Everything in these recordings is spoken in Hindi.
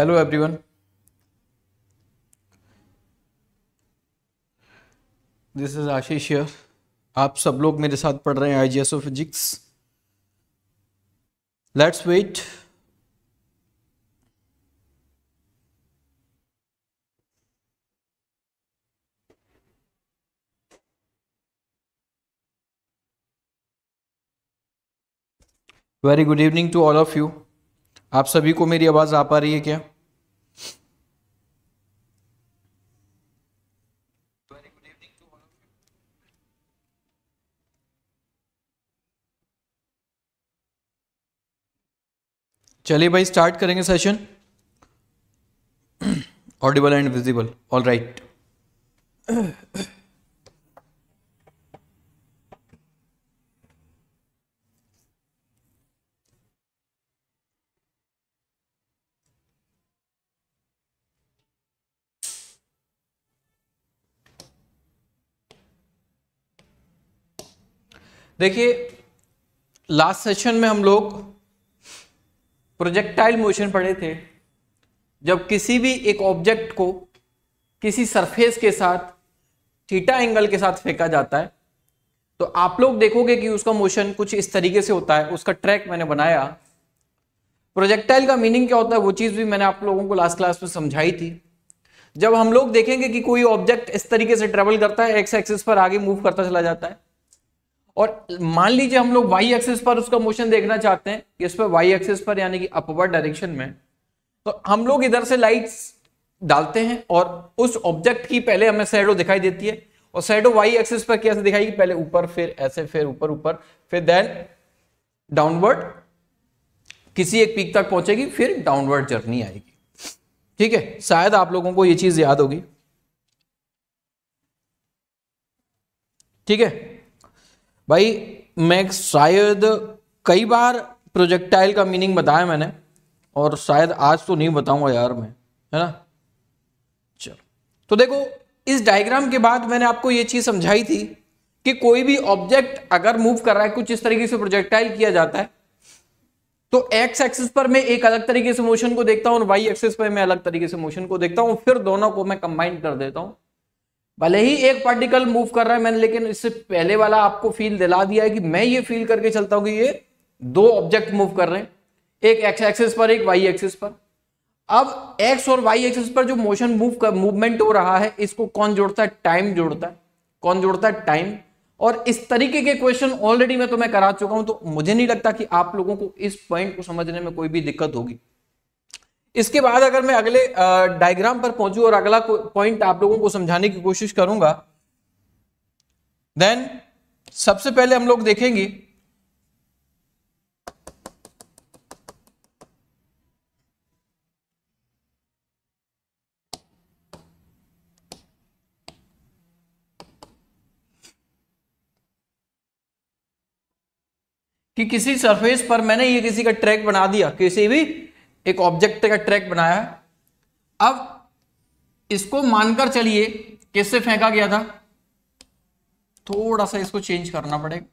hello everyone this is Ashish शेयर आप सब लोग मेरे साथ पढ़ रहे हैं I G S O physics let's wait very good evening to all of you आप सभी को मेरी आवाज़ आ पा रही है क्या चलिए भाई स्टार्ट करेंगे session audible and visible all right देखिए लास्ट सेशन में हम लोग प्रोजेक्टाइल मोशन पढ़े थे जब किसी भी एक ऑब्जेक्ट को किसी सरफेस के साथ थीटा एंगल के साथ फेंका जाता है तो आप लोग देखोगे कि उसका मोशन कुछ इस तरीके से होता है उसका ट्रैक मैंने बनाया प्रोजेक्टाइल का मीनिंग क्या होता है वो चीज़ भी मैंने आप लोगों को लास्ट क्लास में समझाई थी जब हम लोग देखेंगे कि कोई ऑब्जेक्ट इस तरीके से ट्रेवल करता है एक्स एक्सिस पर आगे मूव करता चला जाता है और मान लीजिए हम लोग वाई एक्सिस पर उसका मोशन देखना चाहते हैं इस पर वाई एक्सिस पर यानी कि अपवर्ड डायरेक्शन में तो हम लोग इधर से लाइट्स डालते हैं और उस ऑब्जेक्ट की पहले हमें सैडो दिखाई देती है और सैडो वाई एक्सिस पर कैसे दिखाई पहले ऊपर फिर ऐसे फिर ऊपर ऊपर फिर देन डाउनवर्ड किसी एक पीक तक पहुंचेगी फिर डाउनवर्ड जर्नी आएगी ठीक है शायद आप लोगों को यह चीज याद होगी ठीक है भाई मैं शायद कई बार प्रोजेक्टाइल का मीनिंग बताया मैंने और शायद आज तो नहीं बताऊंगा यार मैं है ना चलो तो देखो इस डायग्राम के बाद मैंने आपको ये चीज़ समझाई थी कि कोई भी ऑब्जेक्ट अगर मूव कर रहा है कुछ इस तरीके से प्रोजेक्टाइल किया जाता है तो एक्स एक्सिस पर मैं एक अलग तरीके से मोशन को देखता हूँ और वाई एक्सिस पर मैं अलग तरीके से मोशन को देखता हूँ फिर दोनों को मैं कंबाइन कर देता हूँ भले ही एक पार्टिकल मूव कर रहा है मैंने लेकिन इससे पहले वाला आपको फील दिला दिया है कि मैं ये फील करके चलता हूं कि ये दो ऑब्जेक्ट मूव कर रहे हैं एक एक्स एक्सिस पर एक वाई एक्सिस पर अब एक्स और वाई एक्सिस पर जो मोशन मूव मूवमेंट हो रहा है इसको कौन जोड़ता है टाइम जोड़ता है कौन जोड़ता है टाइम और इस तरीके के क्वेश्चन ऑलरेडी मैं तुम्हें करा चुका हूं तो मुझे नहीं लगता कि आप लोगों को इस पॉइंट को समझने में कोई भी दिक्कत होगी इसके बाद अगर मैं अगले डायग्राम पर पहुंचू और अगला पॉइंट आप लोगों को समझाने की कोशिश करूंगा देन सबसे पहले हम लोग देखेंगे कि किसी सरफेस पर मैंने ये किसी का ट्रैक बना दिया किसी भी एक ऑब्जेक्ट का ट्रैक बनाया है अब इसको मानकर चलिए किससे फेंका गया था थोड़ा सा इसको चेंज करना पड़ेगा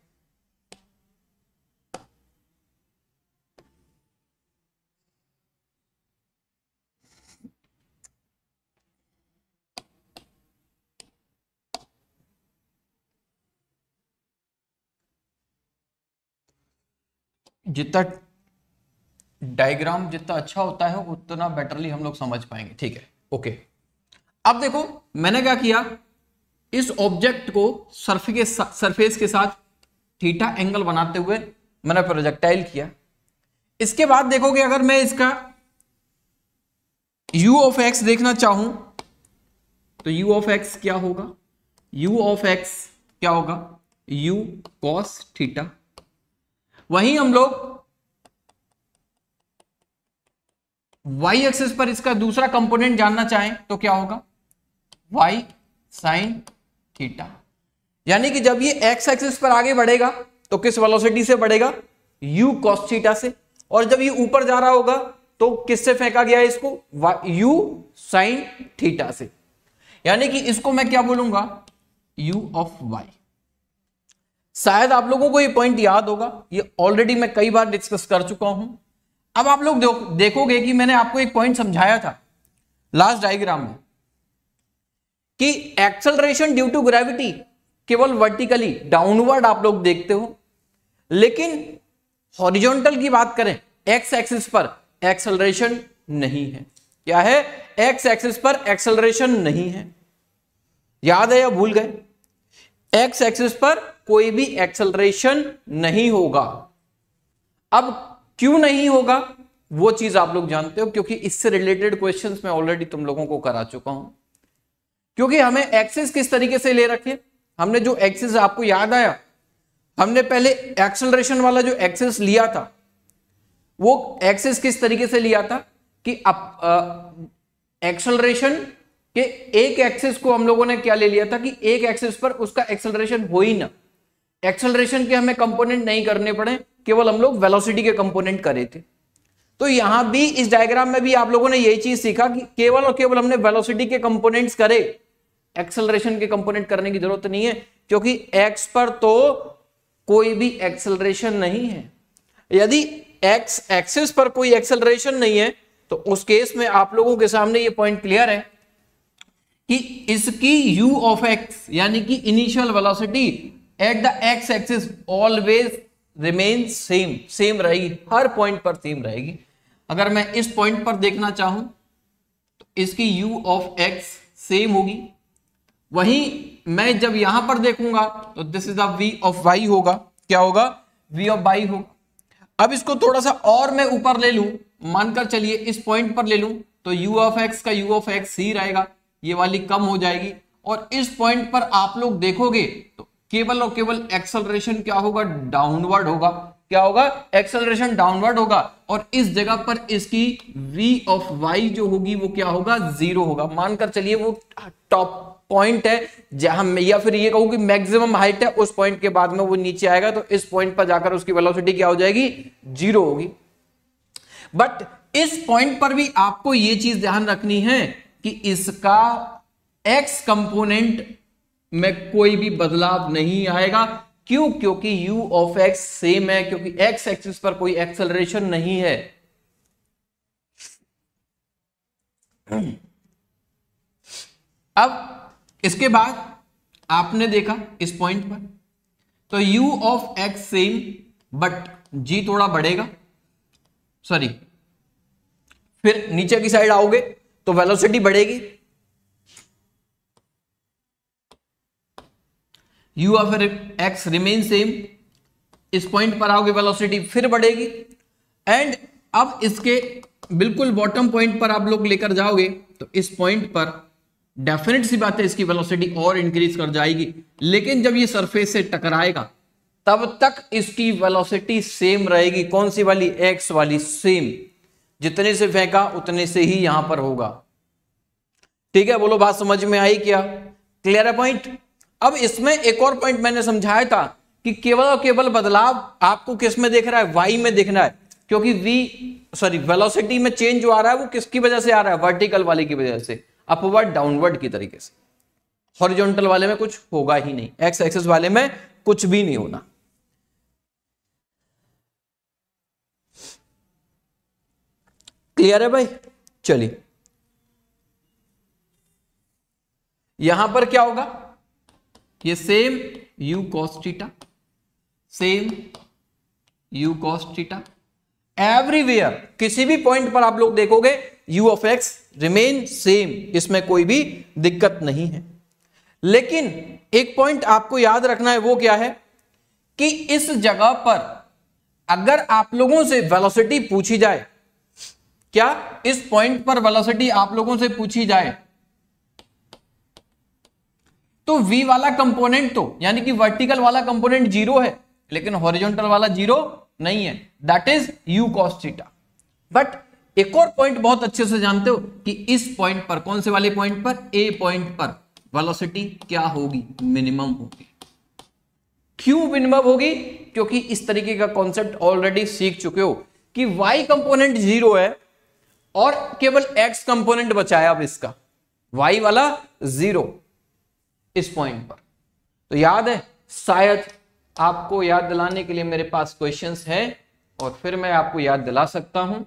जितना डायग्राम जितना अच्छा होता है उतना बेटरली हम लोग समझ पाएंगे ठीक है ओके अब देखो मैंने क्या किया इस ऑब्जेक्ट को सरफेस सरफेस के साथ थीटा एंगल बनाते हुए मैंने प्रोजेक्टाइल किया इसके बाद देखोगे अगर मैं इसका यू ऑफ एक्स देखना चाहूं तो यू ऑफ एक्स क्या होगा यू ऑफ एक्स क्या होगा यू कॉस थीटा वहीं हम लोग वाई एक्सिस पर इसका दूसरा कंपोनेंट जानना चाहें तो क्या होगा वाई साइन थीटा यानी कि जब ये एक्स एक्सिस पर आगे बढ़ेगा तो किस वेलोसिटी से बढ़ेगा यू कॉस थीटा से और जब ये ऊपर जा रहा होगा तो किससे फेंका गया इसको यू साइन थीटा से यानी कि इसको मैं क्या बोलूंगा यू ऑफ वाई शायद आप लोगों को ये पॉइंट याद होगा ये ऑलरेडी मैं कई बार डिस्कस कर चुका हूं अब आप लोग देखोगे कि मैंने आपको एक पॉइंट समझाया था लास्ट डायग्राम में कि एक्सलरेशन ड्यू टू ग्रेविटी केवल वर्टिकली डाउनवर्ड आप लोग देखते हो लेकिन हॉरिजॉन्टल की बात करें एक्स एक्सिस पर एक्सलरेशन नहीं है क्या है एक्स एक्सिस पर एक्सलरेशन नहीं है याद है या भूल गए एक्स एक्सिस पर कोई भी एक्सलरेशन नहीं होगा अब क्यों नहीं होगा वो चीज आप लोग जानते हो क्योंकि इससे रिलेटेड क्वेश्चन मैं ऑलरेडी तुम लोगों को करा चुका हूं क्योंकि हमें एक्सेस किस तरीके से ले रखे हमने जो एक्सेस आपको याद आया हमने पहले एक्सलरेशन वाला जो एक्सेस लिया था वो एक्सेस किस तरीके से लिया था कि एक्सलरेशन के एक एक्सेस को हम लोगों ने क्या ले लिया था कि एक एक्सेस पर उसका एक्सलरेशन हो ही ना एक्सेलरेशन के हमें कंपोनेंट नहीं करने पड़े केवल हम लोग वेलोसिटी के कंपोनेंट करे थे तो यहां भी इस डायग्राम में भी आप लोगों ने यही चीज सीखा कि केवल और केवल हमने वेलोसिटी के कंपोनेंट्स करे एक्सेलरेशन के कंपोनेंट करने की जरूरत नहीं है क्योंकि एक्स पर तो कोई भी एक्सेलरेशन नहीं है यदि एक्स एक्सिस पर कोई एक्सेलरेशन नहीं है तो उस केस में आप लोगों के सामने ये पॉइंट क्लियर है कि इसकी यू ऑफ एक्स यानी कि initial velocity at the x axis always remain same same रहेगी हर पॉइंट पर सेम रहेगी अगर मैं इस पॉइंट पर देखना चाहूं तो इसकी यू ऑफ एक्स सेम होगी वहीं मैं जब यहां पर देखूंगा तो this is the v of y होगा क्या होगा वी ऑफ वाई होगा अब इसको थोड़ा सा और मैं ऊपर ले लू मानकर चलिए इस पॉइंट पर ले लू तो यू ऑफ एक्स का यू ऑफ एक्स ही रहेगा ये वाली कम हो जाएगी और इस पॉइंट पर आप लोग देखोगे तो केवल और केवल एक्सलरेशन क्या होगा डाउनवर्ड होगा क्या होगा एक्सेलरेशन डाउनवर्ड होगा और इस जगह पर इसकी वी ऑफ वाई जो होगी वो क्या होगा जीरो होगा मानकर चलिए वो टॉप पॉइंट है जहां या फिर ये कहूं कि मैक्सिमम हाइट है उस पॉइंट के बाद में वो नीचे आएगा तो इस पॉइंट पर जाकर उसकी वेलोसिटी क्या हो जाएगी जीरो होगी बट इस पॉइंट पर भी आपको ये चीज ध्यान रखनी है कि इसका एक्स कंपोनेंट में कोई भी बदलाव नहीं आएगा क्यों क्योंकि u ऑफ x सेम है क्योंकि x एक्सिस पर कोई एक्सेलरेशन नहीं है अब इसके बाद आपने देखा इस पॉइंट पर तो u of x same but g थोड़ा बढ़ेगा सॉरी फिर नीचे की साइड आओगे तो वेलोसिटी बढ़ेगी u of x remain same इस पॉइंट पर आओगे वेलोसिटी फिर बढ़ेगी एंड अब इसके बिल्कुल बॉटम पॉइंट पर आप लोग लेकर जाओगे तो इस पॉइंट पर डेफिनेट सी बात है इसकी वेलोसिटी और इंक्रीज कर जाएगी लेकिन जब ये सरफेस से टकराएगा तब तक इसकी वेलोसिटी सेम रहेगी कौन सी वाली एक्स वाली सेम जितने से फेंका उतने से ही यहां पर होगा ठीक है बोलो बात समझ में आई क्या क्लियर है पॉइंट अब इसमें एक और पॉइंट मैंने समझाया था कि केवल और केवल बदलाव आपको किस में देख रहा है वाई में देखना है क्योंकि वी सॉरी वेलोसिटी में चेंज जो आ रहा है वो किसकी वजह से आ रहा है वर्टिकल वाले की वजह से अपवर्ड डाउनवर्ड की तरीके से हॉरिजॉन्टल वाले में कुछ होगा ही नहीं एक्स एक्सेस वाले में कुछ भी नहीं होना क्लियर है भाई चलिए यहां पर क्या होगा ये same u cos theta same u cos theta everywhere किसी भी पॉइंट पर आप लोग देखोगे u of x remain same इसमें कोई भी दिक्कत नहीं है लेकिन एक पॉइंट आपको याद रखना है वो क्या है कि इस जगह पर अगर आप लोगों से वेलोसिटी पूछी जाए क्या इस पॉइंट पर वेलोसिटी आप लोगों से पूछी जाए तो v वाला कंपोनेंट तो यानी कि वर्टिकल वाला कंपोनेंट जीरो है लेकिन हॉरिजॉन्टल वाला जीरो नहीं है that is u cos theta but एक और पॉइंट बहुत अच्छे से जानते हो कि इस पॉइंट पर कौन से वाले पॉइंट पर ए पॉइंट पर वेलोसिटी क्या होगी मिनिमम होगी क्यों मिनिमम होगी क्योंकि इस तरीके का कॉन्सेप्ट ऑलरेडी सीख चुके हो कि y कंपोनेंट जीरो है और केवल x कंपोनेंट बचाया अब इसका y वाला जीरो इस पॉइंट पर तो याद है शायद आपको याद दिलाने के लिए मेरे पास क्वेश्चन है और फिर मैं आपको याद दिला सकता हूं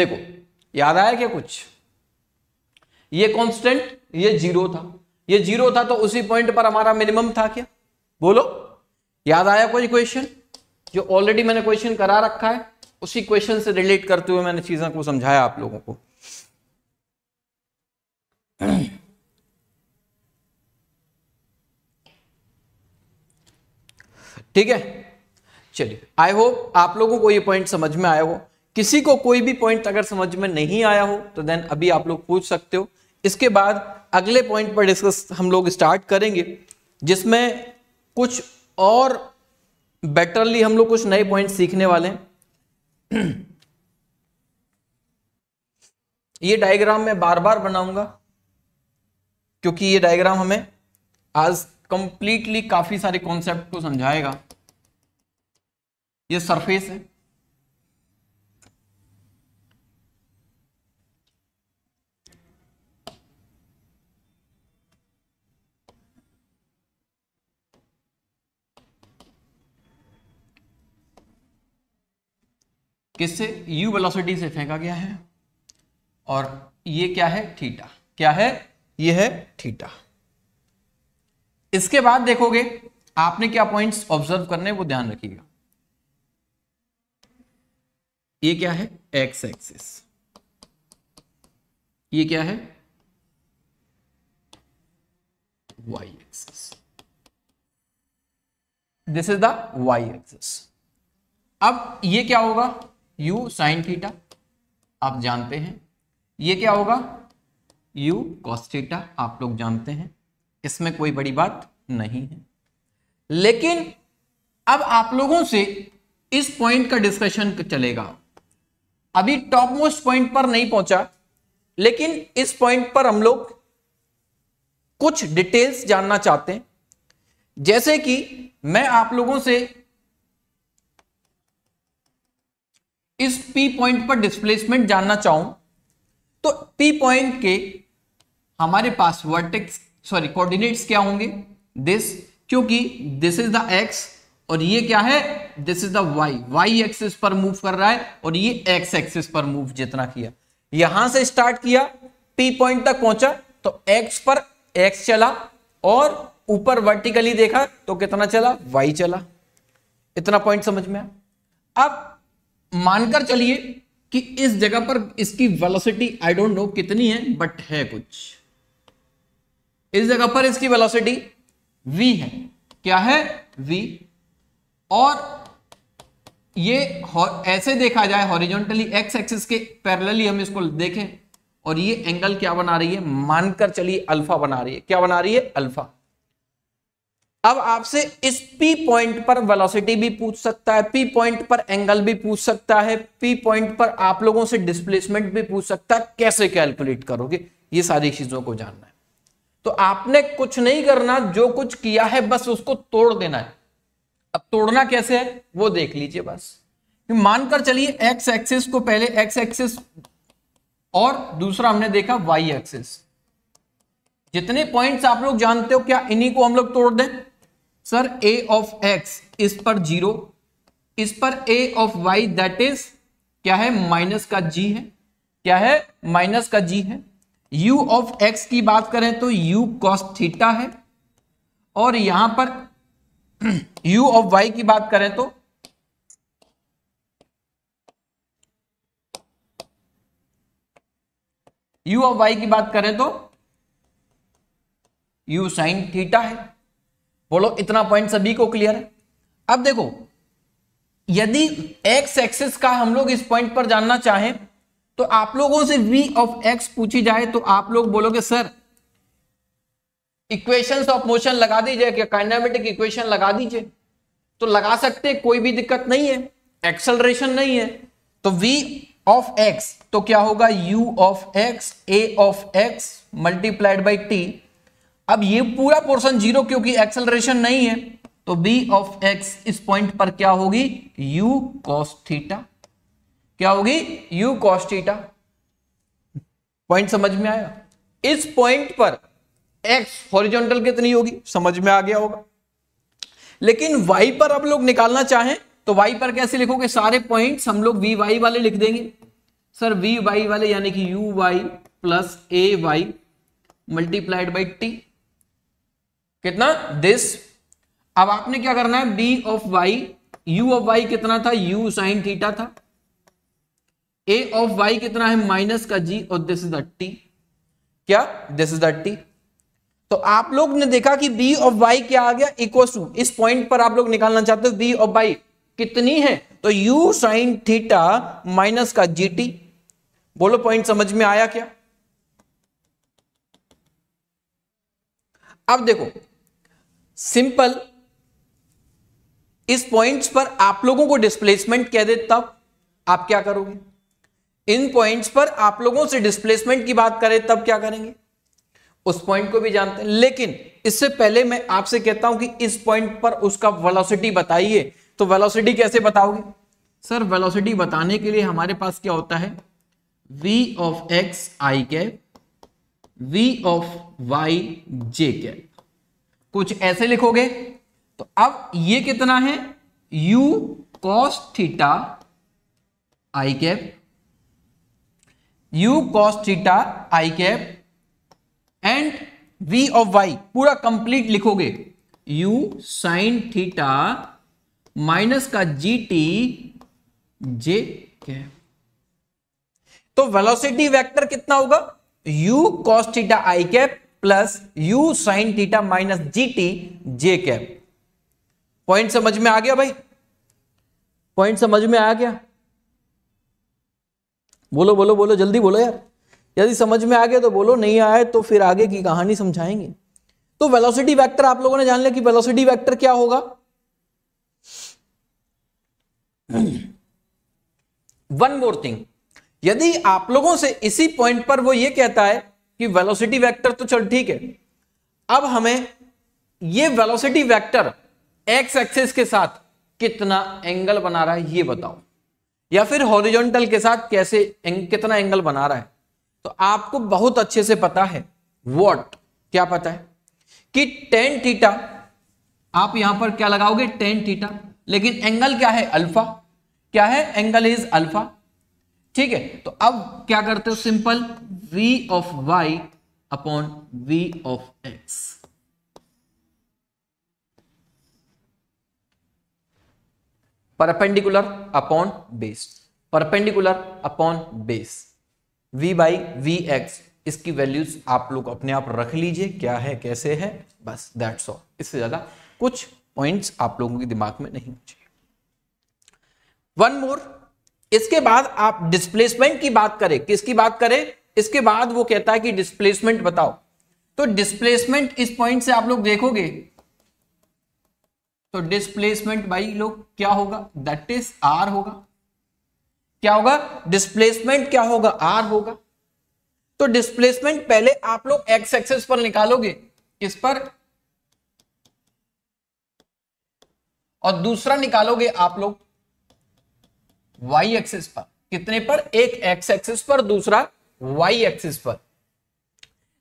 देखो याद आया क्या कुछ ये कांस्टेंट ये जीरो था ये जीरो था तो उसी पॉइंट पर हमारा मिनिमम था क्या बोलो याद आया कोई क्वेश्चन जो ऑलरेडी मैंने क्वेश्चन करा रखा है उसी क्वेश्चन से रिलेट करते हुए मैंने चीज़ों को समझाया आप लोगों को ठीक है चलिए आई होप आप लोगों को ये पॉइंट समझ में आया हो किसी को कोई भी पॉइंट अगर समझ में नहीं आया हो तो देन अभी आप लोग पूछ सकते हो इसके बाद अगले पॉइंट पर डिस्कस हम लोग स्टार्ट करेंगे जिसमें कुछ और बेटरली हम लोग कुछ नए पॉइंट सीखने वाले हैं ये डायग्राम मैं बार बार बनाऊंगा क्योंकि ये डायग्राम हमें आज कंप्लीटली काफी सारे कॉन्सेप्ट को समझाएगा ये सरफेस है किससे यू वेलोसिटी से फेंका गया है और ये क्या है थीटा क्या है ये है थीटा इसके बाद देखोगे आपने क्या पॉइंट्स ऑब्जर्व करने वो ध्यान रखिएगा ये क्या है एक्स एक्सिस ये क्या है y axis this is the y axis अब ये क्या होगा u साइन थीटा आप जानते हैं ये क्या होगा यू cos थीटा आप लोग जानते हैं इसमें कोई बड़ी बात नहीं है लेकिन अब आप लोगों से इस पॉइंट का डिस्कशन चलेगा अभी टॉप मोस्ट पॉइंट पर नहीं पहुंचा लेकिन इस पॉइंट पर हम लोग कुछ डिटेल्स जानना चाहते हैं जैसे कि मैं आप लोगों से इस पी पॉइंट पर डिस्प्लेसमेंट जानना चाहूं तो पी पॉइंट के हमारे पास वर्टेक्स सॉरी कोऑर्डिनेट्स क्या होंगे दिस क्योंकि दिस इज द एक्स और ये क्या है this is the y y axis पर मूव कर रहा है और ये एक्स एक्सिस पर मूव जितना किया यहां से स्टार्ट किया पी पॉइंट तक पहुंचा तो एक्स पर एक्स चला और ऊपर वर्टिकली देखा तो कितना चला वाई चला इतना पॉइंट समझ में आया अब मानकर चलिए कि इस जगह पर इसकी वेलोसिटी आई डोंट नो कितनी है बट है कुछ इस जगह पर इसकी वेलोसिटी v है क्या है v और ये ऐसे देखा जाए हॉरिजॉन्टली एक्स एक्सिस के पैरेलली हम इसको देखें और ये एंगल क्या बना रही है मानकर चलिए अल्फा बना रही है क्या बना रही है अल्फा अब आपसे इस पी पॉइंट पर वेलोसिटी भी पूछ सकता है पी पॉइंट पर एंगल भी पूछ सकता है पी पॉइंट पर आप लोगों से डिस्प्लेसमेंट भी पूछ सकता है कैसे कैलकुलेट करोगे ये सारी चीजों को जानना है तो आपने कुछ नहीं करना जो कुछ किया है बस उसको तोड़ देना है अब तोड़ना कैसे है वो देख लीजिए बस मानकर चलिए एक्स एक्सिस को पहले एक्स एक्सिस और दूसरा हमने देखा वाई एक्सिस जितने पॉइंट्स आप लोग जानते हो क्या इन्हीं को हम लोग तोड़ दें सर ए ऑफ एक्स इस पर जीरो इस पर a of y that is क्या है माइनस का जी है क्या है माइनस का जी है u ऑफ x की बात करें तो u cos थीटा है और यहां पर u ऑफ y की बात करें तो u ऑफ y की बात करें तो u साइन थीटा है बोलो इतना पॉइंट सभी को क्लियर है अब देखो यदि एक्स एक्सिस का हम लोग इस पॉइंट पर जानना चाहें तो आप लोगों से वी ऑफ एक्स पूछी जाए तो आप लोग बोलोगे सर इक्वेशंस ऑफ मोशन लगा दीजिए क्या काइनामेटिक इक्वेशन लगा दीजिए तो लगा सकते कोई भी दिक्कत नहीं है एक्सलरेशन नहीं है तो v ऑफ x तो क्या होगा u of x a of x multiplied by t अब ये पूरा पोर्शन जीरो क्योंकि एक्सेलरेशन नहीं है तो बी ऑफ एक्स इस पॉइंट पर क्या होगी यू कॉस्टीटा थीटा क्या होगी यू कॉस्टीटा थीटा पॉइंट समझ में आया इस पॉइंट पर एक्स हॉरिजॉन्टल कितनी होगी समझ में आ गया होगा लेकिन वाई पर अब लोग निकालना चाहें तो वाई पर कैसे लिखोगे सारे पॉइंट हम लोग वी वाई वाले लिख देंगे सर वी वाई वाले यानी कि u y plus a y multiplied by t कितना दिस अब आपने क्या करना है b of y u of y कितना था यू साइन थीटा था ए ऑफ वाई कितना है माइनस का जी और दिस इज द क्या दिस इज द तो आप लोग ने देखा कि बी ऑफ वाई क्या आ गया इक्वल टू इस पॉइंट पर आप लोग निकालना चाहते हो बी ऑफ वाई कितनी है तो यू साइन थीटा माइनस का जी टी बोलो पॉइंट समझ में आया क्या अब देखो सिंपल इस पॉइंट्स पर आप लोगों को डिस्प्लेसमेंट कह दे तब आप क्या करोगे इन पॉइंट्स पर आप लोगों से डिस्प्लेसमेंट की बात करें तब क्या करेंगे उस पॉइंट को भी जानते हैं लेकिन इससे पहले मैं आपसे कहता हूं कि इस पॉइंट पर उसका वेलोसिटी बताइए तो वेलोसिटी कैसे बताओगे सर वेलोसिटी बताने के लिए हमारे पास क्या होता है v of x i cap v of y j cap कुछ ऐसे लिखोगे तो अब ये कितना है u cos theta i cap u cos theta i cap and v of y पूरा कंप्लीट लिखोगे u sin थीटा माइनस का जी टी जे कैप तो वेलोसिटी वेक्टर कितना होगा u cos theta i cap plus u sine theta minus g t j cap point समझ में आ गया भाई पॉइंट समझ में आ गया बोलो बोलो बोलो जल्दी बोलो यार यदि समझ में आ गया तो बोलो नहीं आए तो फिर आगे की कहानी समझाएंगे तो वेलोसिटी वेक्टर आप लोगों ने जान लिया कि वेलोसिटी वेक्टर क्या होगा वन मोर थिंग यदि आप लोगों से इसी पॉइंट पर वो ये कहता है कि वेलोसिटी वेक्टर तो चल ठीक है अब हमें ये वेलोसिटी वेक्टर एक्स एक्सिस के साथ कितना एंगल बना रहा है ये बताओ या फिर हॉरिजॉन्टल के साथ कैसे एंग, कितना एंगल बना रहा है तो आपको बहुत अच्छे से पता है वॉट क्या पता है कि टेन टीटा आप यहां पर क्या लगाओगे टेन टीटा लेकिन एंगल क्या है अल्फा क्या है एंगल इज अल्फा ठीक है तो अब क्या करते हो simple v of y upon v of x perpendicular upon base perpendicular upon base v by v x इसकी वैल्यूज आप लोग अपने आप रख लीजिए क्या है कैसे है बस दैट्स ऑल इससे ज्यादा कुछ पॉइंट्स आप लोगों के दिमाग में नहीं चाहिए वन मोर इसके बाद आप डिस्प्लेसमेंट की बात करें किसकी बात करें इसके बाद वो कहता है कि डिस्प्लेसमेंट बताओ तो डिस्प्लेसमेंट इस पॉइंट से आप लोग देखोगे तो डिस्प्लेसमेंट भाई लोग क्या होगा दट इज आर होगा क्या होगा डिस्प्लेसमेंट क्या होगा आर होगा तो डिस्प्लेसमेंट पहले आप लोग एक्स एक्सेस पर निकालोगे किस पर और दूसरा निकालोगे आप लोग वाई एक्सिस पर कितने पर एक एक्स एक्सिस पर दूसरा वाई एक्सिस पर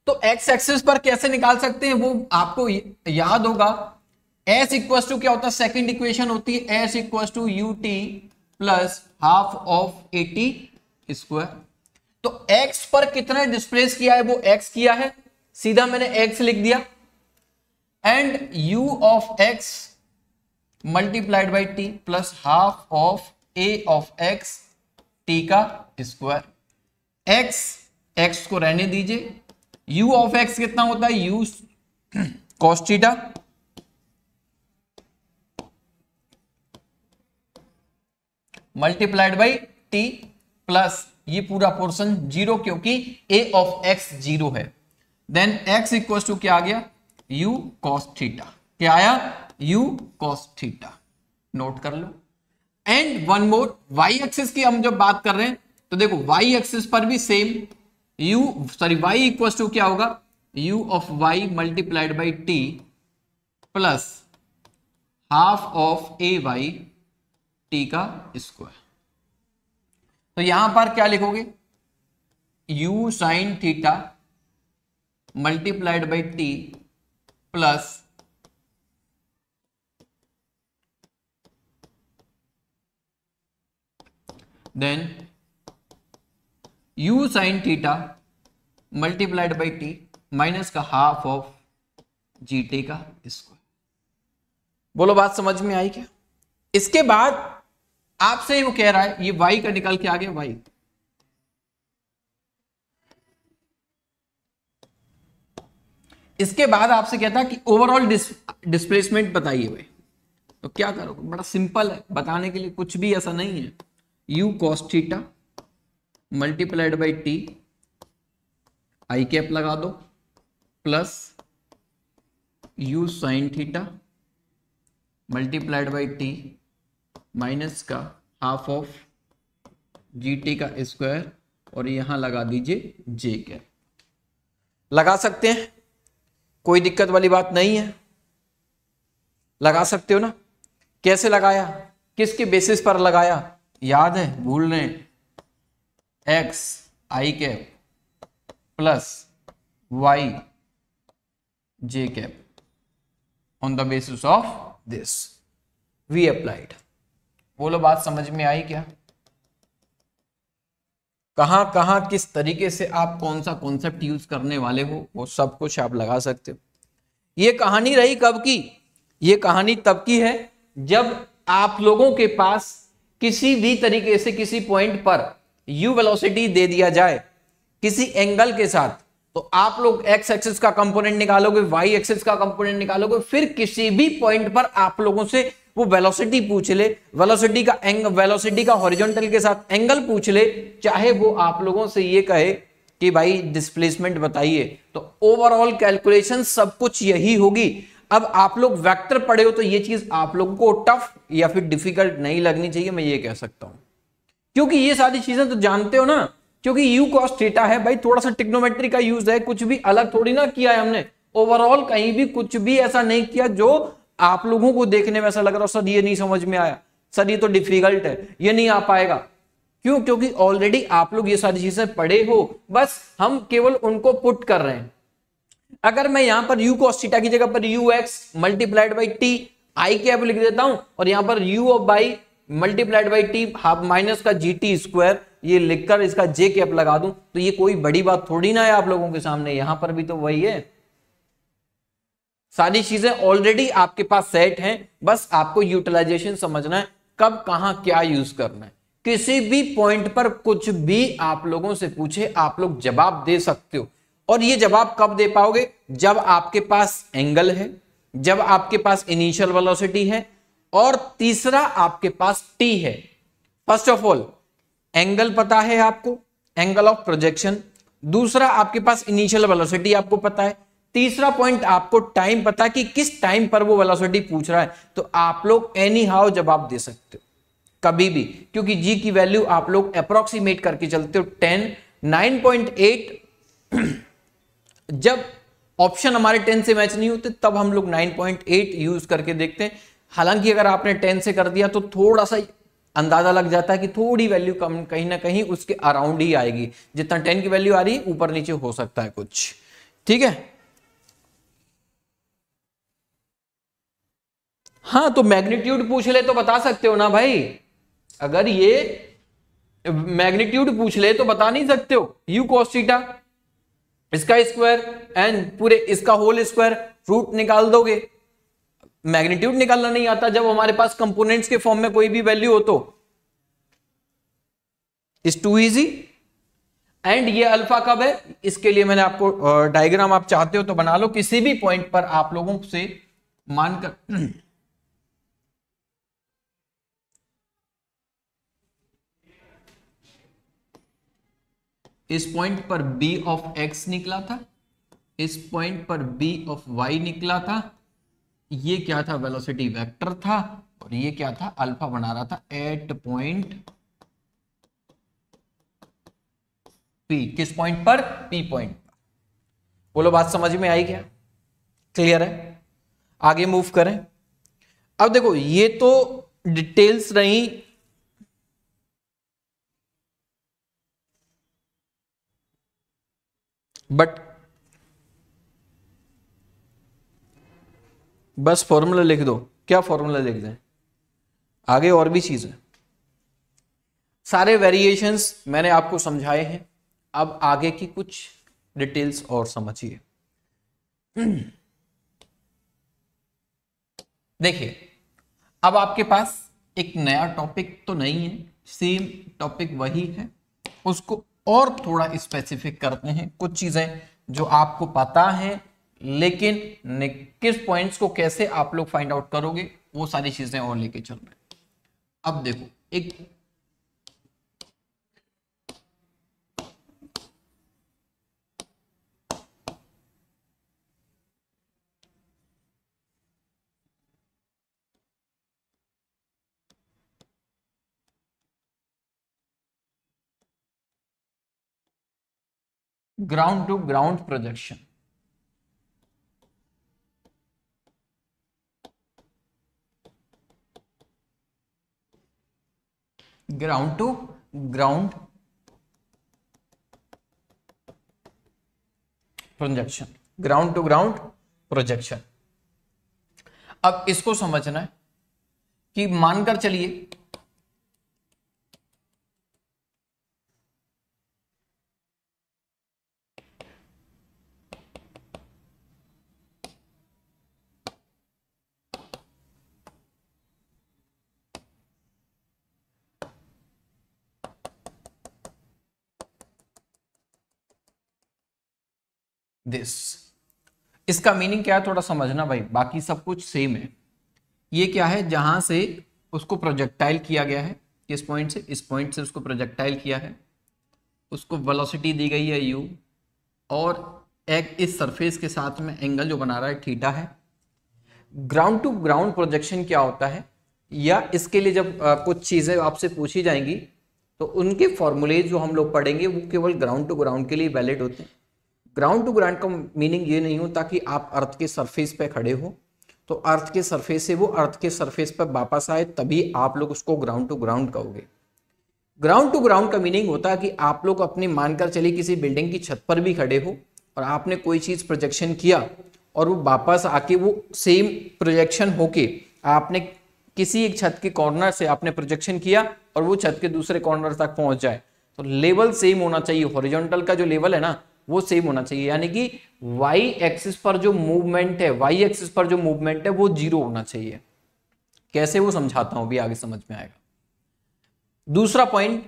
तो एक्स एक्सिस पर कैसे निकाल सकते हैं वो आपको याद होगा एस इक्वस टू क्या होता है सेकेंड इक्वेशन होती है s equals to u t plus half of a t square तो एक्स पर कितना डिस्प्लेस किया है वो एक्स किया है सीधा मैंने एक्स लिख दिया and u of x multiplied by t plus half of a of x t का स्क्वायर एक्स एक्स को रहने दीजिए यू ऑफ एक्स कितना होता है u cos theta multiplied by t plus ये पूरा पोर्शन जीरो क्योंकि ए ऑफ एक्स जीरो है देन एक्स इक्वल टू क्या आ गया यू कॉस थीटा क्या आया यू कॉस थीटा नोट कर लो and one more y axis की हम जब बात कर रहे हैं तो देखो वाई एक्सिस पर भी same u sorry y equal to क्या होगा u of y multiplied by t plus half of a y t का स्क्वायर तो यहां पर क्या लिखोगे u sine theta multiplied by t plus then u sin theta multiplied by t minus का हाफ ऑफ जी टी का स्क्वायर बोलो बात समझ में आई क्या इसके बाद आपसे वो कह रहा है ये वाई का निकल के आ गया वाई इसके बाद आपसे कहता है कि ओवरऑल डिस, डिस्प्लेसमेंट बताइए भाई तो क्या करोगे बड़ा सिंपल है बताने के लिए कुछ भी ऐसा नहीं है u cos theta multiplied by t i cap लगा दो plus u sine theta multiplied by t minus का हाफ ऑफ जी टी का स्क्वायर और यहां लगा दीजिए जे कैप लगा सकते हैं कोई दिक्कत वाली बात नहीं है लगा सकते हो ना कैसे लगाया किसके बेसिस पर लगाया याद है भूल रहे x i cap plus y j cap on the basis of this we applied बोलो बात समझ में आई क्या कहां कहां किस तरीके से आप कौन सा कॉन्सेप्ट यूज करने वाले हो वो सब कुछ आप लगा सकते हो ये कहानी रही कब की ये कहानी तब की है जब आप लोगों के पास किसी भी तरीके से किसी पॉइंट पर यू वेलोसिटी दे दिया जाए किसी एंगल के साथ तो आप लोग एक्स एक्सिस का कंपोनेंट निकालोगे वाई एक्सिस का कंपोनेंट निकालोगे फिर किसी भी पॉइंट पर आप लोगों से वो वेलोसिटी पूछ ले वेलोसिटी का एंग वेलोसिटी का हॉरिजॉन्टल के साथ एंगल पूछ ले चाहे वो आप लोगों से ये कहे कि भाई डिस्प्लेसमेंट बताइए तो ओवरऑल कैलकुलेशन सब कुछ यही होगी अब आप लोग वेक्टर पढ़े हो तो ये चीज आप लोगों को टफ या फिर डिफिकल्ट नहीं लगनी चाहिए मैं ये कह सकता हूं क्योंकि ये सारी चीजें तो जानते हो ना क्योंकि यू कॉस्ट डेटा है भाई थोड़ा सा टिक्नोमेट्री का यूज है कुछ भी अलग थोड़ी ना किया है हमने ओवरऑल कहीं भी कुछ भी ऐसा नहीं किया जो आप लोगों को देखने में ऐसा लग रहा हो सर ये नहीं समझ में आया सर ये तो डिफिकल्ट है ये नहीं आ पाएगा क्यों क्योंकि ऑलरेडी आप लोग ये सारी चीजें पढ़े हो बस हम केवल उनको पुट कर रहे हैं अगर मैं यहां पर यू कॉस थीटा की जगह पर u x multiplied by t i के लिख देता हूं और यहां पर u by multiplied by t half minus का जी टी स्क्वायर ये लिखकर इसका जे कैप लगा दूं तो ये कोई बड़ी बात थोड़ी ना है आप लोगों के सामने यहां पर भी तो वही है सारी चीजें ऑलरेडी आपके पास सेट हैं बस आपको यूटिलाइजेशन समझना है कब कहा क्या यूज करना है किसी भी पॉइंट पर कुछ भी आप लोगों से पूछे आप लोग जवाब दे सकते हो और ये जवाब कब दे पाओगे जब आपके पास एंगल है जब आपके पास इनिशियल वेलोसिटी है और तीसरा आपके पास टी है फर्स्ट ऑफ ऑल एंगल पता है आपको एंगल ऑफ प्रोजेक्शन दूसरा आपके पास इनिशियल वेलोसिटी आपको पता है तीसरा पॉइंट आपको टाइम पता है कि किस टाइम पर वो वेलोसिटी पूछ रहा है तो आप लोग एनी हाउ जवाब दे सकते हो कभी भी क्योंकि जी की वैल्यू आप लोग अप्रोक्सीमेट करके चलते हो टेन नाइन पॉइंट एट जब ऑप्शन हमारे 10 से मैच नहीं होते तब हम लोग 9.8 यूज करके देखते हैं हालांकि अगर आपने 10 से कर दिया तो थोड़ा सा अंदाजा लग जाता है कि थोड़ी वैल्यू कम कहीं ना कहीं उसके अराउंड ही आएगी जितना 10 की वैल्यू आ रही है ऊपर नीचे हो सकता है कुछ ठीक है हाँ तो मैग्नीट्यूड पूछ ले तो बता सकते हो ना भाई अगर ये मैग्नीट्यूड पूछ ले तो बता नहीं सकते हो यू कॉस्टिटा इसका स्क्वायर एंड पूरे इसका होल स्क्वायर रूट निकाल दोगे मैग्नीट्यूड निकालना नहीं आता जब हमारे पास कंपोनेंट्स के फॉर्म में कोई भी वैल्यू हो तो इज टू इजी एंड ये अल्फा कब है इसके लिए मैंने आपको डायग्राम आप चाहते हो तो बना लो किसी भी पॉइंट पर आप लोगों से मानकर इस पॉइंट पर b ऑफ x निकला था इस पॉइंट पर b ऑफ y निकला था ये क्या था वेलोसिटी वेक्टर था और ये क्या था अल्फा बना रहा था एट पॉइंट p किस पॉइंट पर p पॉइंट बोलो बात समझ में आई क्या क्लियर है आगे मूव करें अब देखो ये तो डिटेल्स रही बट बस फॉर्मूला लिख दो क्या फॉर्मूला लिख दें आगे और भी चीज़ है सारे वेरिएशंस मैंने आपको समझाए हैं अब आगे की कुछ डिटेल्स और समझिए देखिए अब आपके पास एक नया टॉपिक तो नहीं है सेम टॉपिक वही है उसको और थोड़ा स्पेसिफिक करते हैं कुछ चीज़ें जो आपको पता है लेकिन किस पॉइंट्स को कैसे आप लोग फाइंड आउट करोगे वो सारी चीज़ें और लेके चल रहे हैं अब देखो एक ground to ground projection ground to ground projection ground to ground projection अब इसको समझना है कि मानकर चलिए दिस इसका मीनिंग क्या है थोड़ा समझना भाई बाकी सब कुछ सेम है ये क्या है जहां से उसको प्रोजेक्टाइल किया गया है किस पॉइंट से इस पॉइंट से उसको प्रोजेक्टाइल किया है उसको वेलोसिटी दी गई है यू और एक इस सरफेस के साथ में एंगल जो बना रहा है थीटा है ग्राउंड टू ग्राउंड प्रोजेक्शन क्या होता है या इसके लिए जब आ, कुछ चीज़ें आपसे पूछी जाएंगी तो उनके फॉर्मूले जो हम लोग पढ़ेंगे वो केवल ग्राउंड टू ग्राउंड के लिए वैलिड होते हैं ग्राउंड टू ग्राउंड का मीनिंग ये नहीं होता कि आप अर्थ के सरफेस पे खड़े हो तो अर्थ के सरफेस से वो अर्थ के सरफेस पर वापस आए तभी आप लोग उसको ग्राउंड टू ग्राउंड कहोगे ग्राउंड टू ग्राउंड का मीनिंग होता है कि आप लोग अपने मानकर चले किसी बिल्डिंग की छत पर भी खड़े हो और आपने कोई चीज़ प्रोजेक्शन किया और वो वापस आके वो सेम प्रोजेक्शन होके आपने किसी एक छत के कॉर्नर से आपने प्रोजेक्शन किया और वो छत के दूसरे कॉर्नर तक पहुंच जाए तो लेवल सेम होना चाहिए हॉरिजॉन्टल का जो लेवल है ना वो सेम होना चाहिए यानी कि वाई एक्सिस पर जो मूवमेंट है वाई एक्सिस पर जो मूवमेंट है वो जीरो होना चाहिए कैसे वो समझाता हूं भी आगे समझ में आएगा दूसरा पॉइंट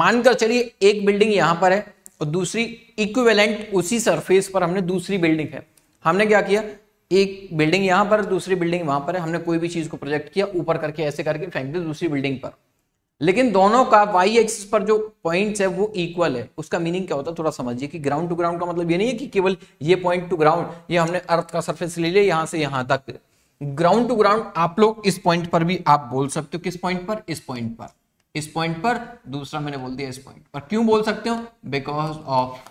मानकर चलिए एक बिल्डिंग यहां पर है और दूसरी इक्विवेलेंट उसी सरफेस पर हमने दूसरी बिल्डिंग है हमने क्या किया एक बिल्डिंग यहां पर दूसरी बिल्डिंग वहां पर है हमने कोई भी चीज को प्रोजेक्ट किया ऊपर करके ऐसे करके फेंक दिया दूसरी बिल्डिंग पर लेकिन दोनों का वाई एक्सिस पर जो पॉइंट्स है वो इक्वल है उसका मीनिंग क्या होता है थोड़ा समझिए कि ग्राउंड टू ग्राउंड का मतलब ये नहीं है कि केवल ये पॉइंट टू ग्राउंड ये हमने अर्थ का सरफेस ले लिया यहां से यहां तक ग्राउंड टू ग्राउंड आप लोग इस पॉइंट पर भी आप बोल सकते हो किस पॉइंट पर इस पॉइंट पर इस पॉइंट पर दूसरा मैंने बोल दिया इस पॉइंट पर क्यों बोल सकते हो बिकॉज ऑफ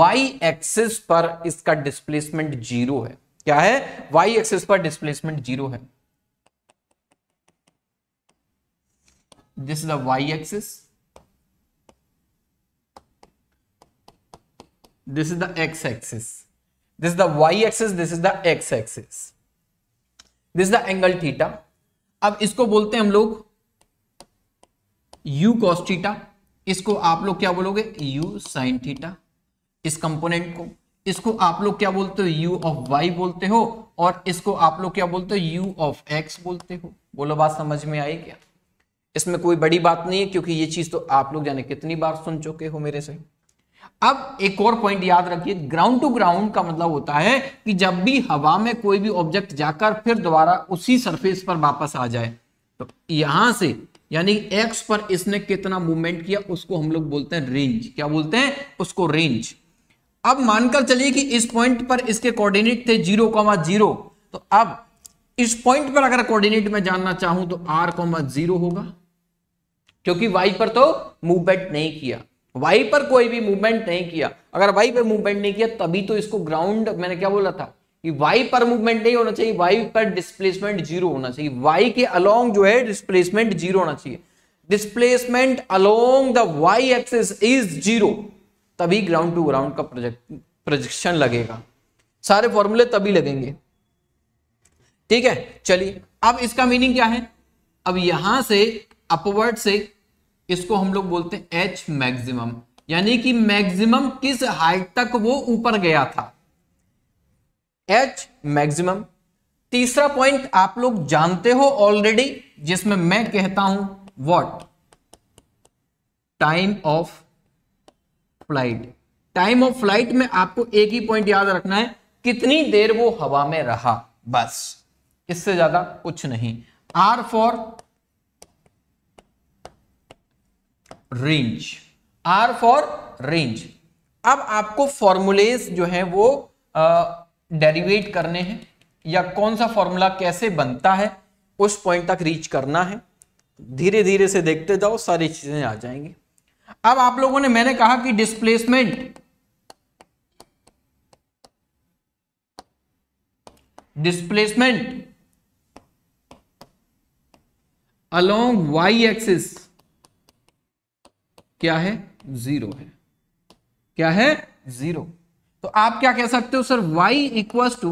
वाई एक्सिस पर इसका डिस्प्लेसमेंट जीरो है क्या है वाई एक्सिस पर डिस्प्लेसमेंट जीरो है this is the y-axis this is the x-axis this is the y-axis this is the x-axis this is the angle theta अब इसको बोलते हैं हम लोग u cos थीटा इसको आप लोग क्या बोलोगे u sin थीटा इस कंपोनेंट को इसको आप लोग क्या बोलते हो u ऑफ y बोलते हो और इसको आप लोग क्या बोलते हो u ऑफ x बोलते हो बोलो बात समझ में आई क्या इसमें कोई बड़ी बात नहीं है क्योंकि ये चीज तो आप लोग जाने कितनी बार सुन चुके हो मेरे से अब एक और पॉइंट याद रखिए ग्राउंड टू ग्राउंड का मतलब होता है कि जब भी हवा में कोई भी ऑब्जेक्ट जाकर फिर दोबारा उसी सरफेस पर वापस आ जाए तो यहां से यानी एक्स पर इसने कितना मूवमेंट किया उसको हम लोग बोलते हैं रेंज क्या बोलते हैं उसको रेंज अब मानकर चलिए कि इस पॉइंट पर इसके कोऑर्डिनेट थे जीरो कॉमा जीरो तो अब इस पॉइंट पर अगर कोऑर्डिनेट में जानना चाहूं तो आर कोमा जीरो होगा क्योंकि वाई पर तो मूवमेंट नहीं किया वाई पर कोई भी मूवमेंट नहीं किया अगर वाई पर मूवमेंट नहीं किया तभी तो इसको ग्राउंड मैंने क्या बोला था कि वाई पर मूवमेंट नहीं होना चाहिए वाई पर डिस्प्लेसमेंट जीरो होना चाहिए वाई के अलोंग जो है डिस्प्लेसमेंट जीरो होना चाहिए displacement along the y axis is zero तभी ग्राउंड टू ग्राउंड का प्रोजेक्ट प्रोजेक्शन लगेगा सारे फॉर्मूले तभी लगेंगे ठीक है चलिए अब इसका मीनिंग क्या है अब यहां से अपवर्ड से इसको हम लोग बोलते हैं एच मैक्सिमम यानी कि मैक्सिमम किस हाइट तक वो ऊपर गया था एच मैक्सिमम तीसरा पॉइंट आप लोग जानते हो ऑलरेडी जिसमें मैं कहता हूं what time of flight time of flight में आपको एक ही पॉइंट याद रखना है कितनी देर वो हवा में रहा बस इससे ज्यादा कुछ नहीं r for range r for range अब आपको फॉर्मूलेज जो है वो डेरिवेट करने हैं या कौन सा फॉर्मूला कैसे बनता है उस पॉइंट तक रीच करना है धीरे धीरे से देखते जाओ सारी चीजें आ जाएंगी अब आप लोगों ने मैंने कहा कि displacement displacement along y axis क्या है जीरो है क्या है जीरो तो आप क्या कह सकते हो sir y equals to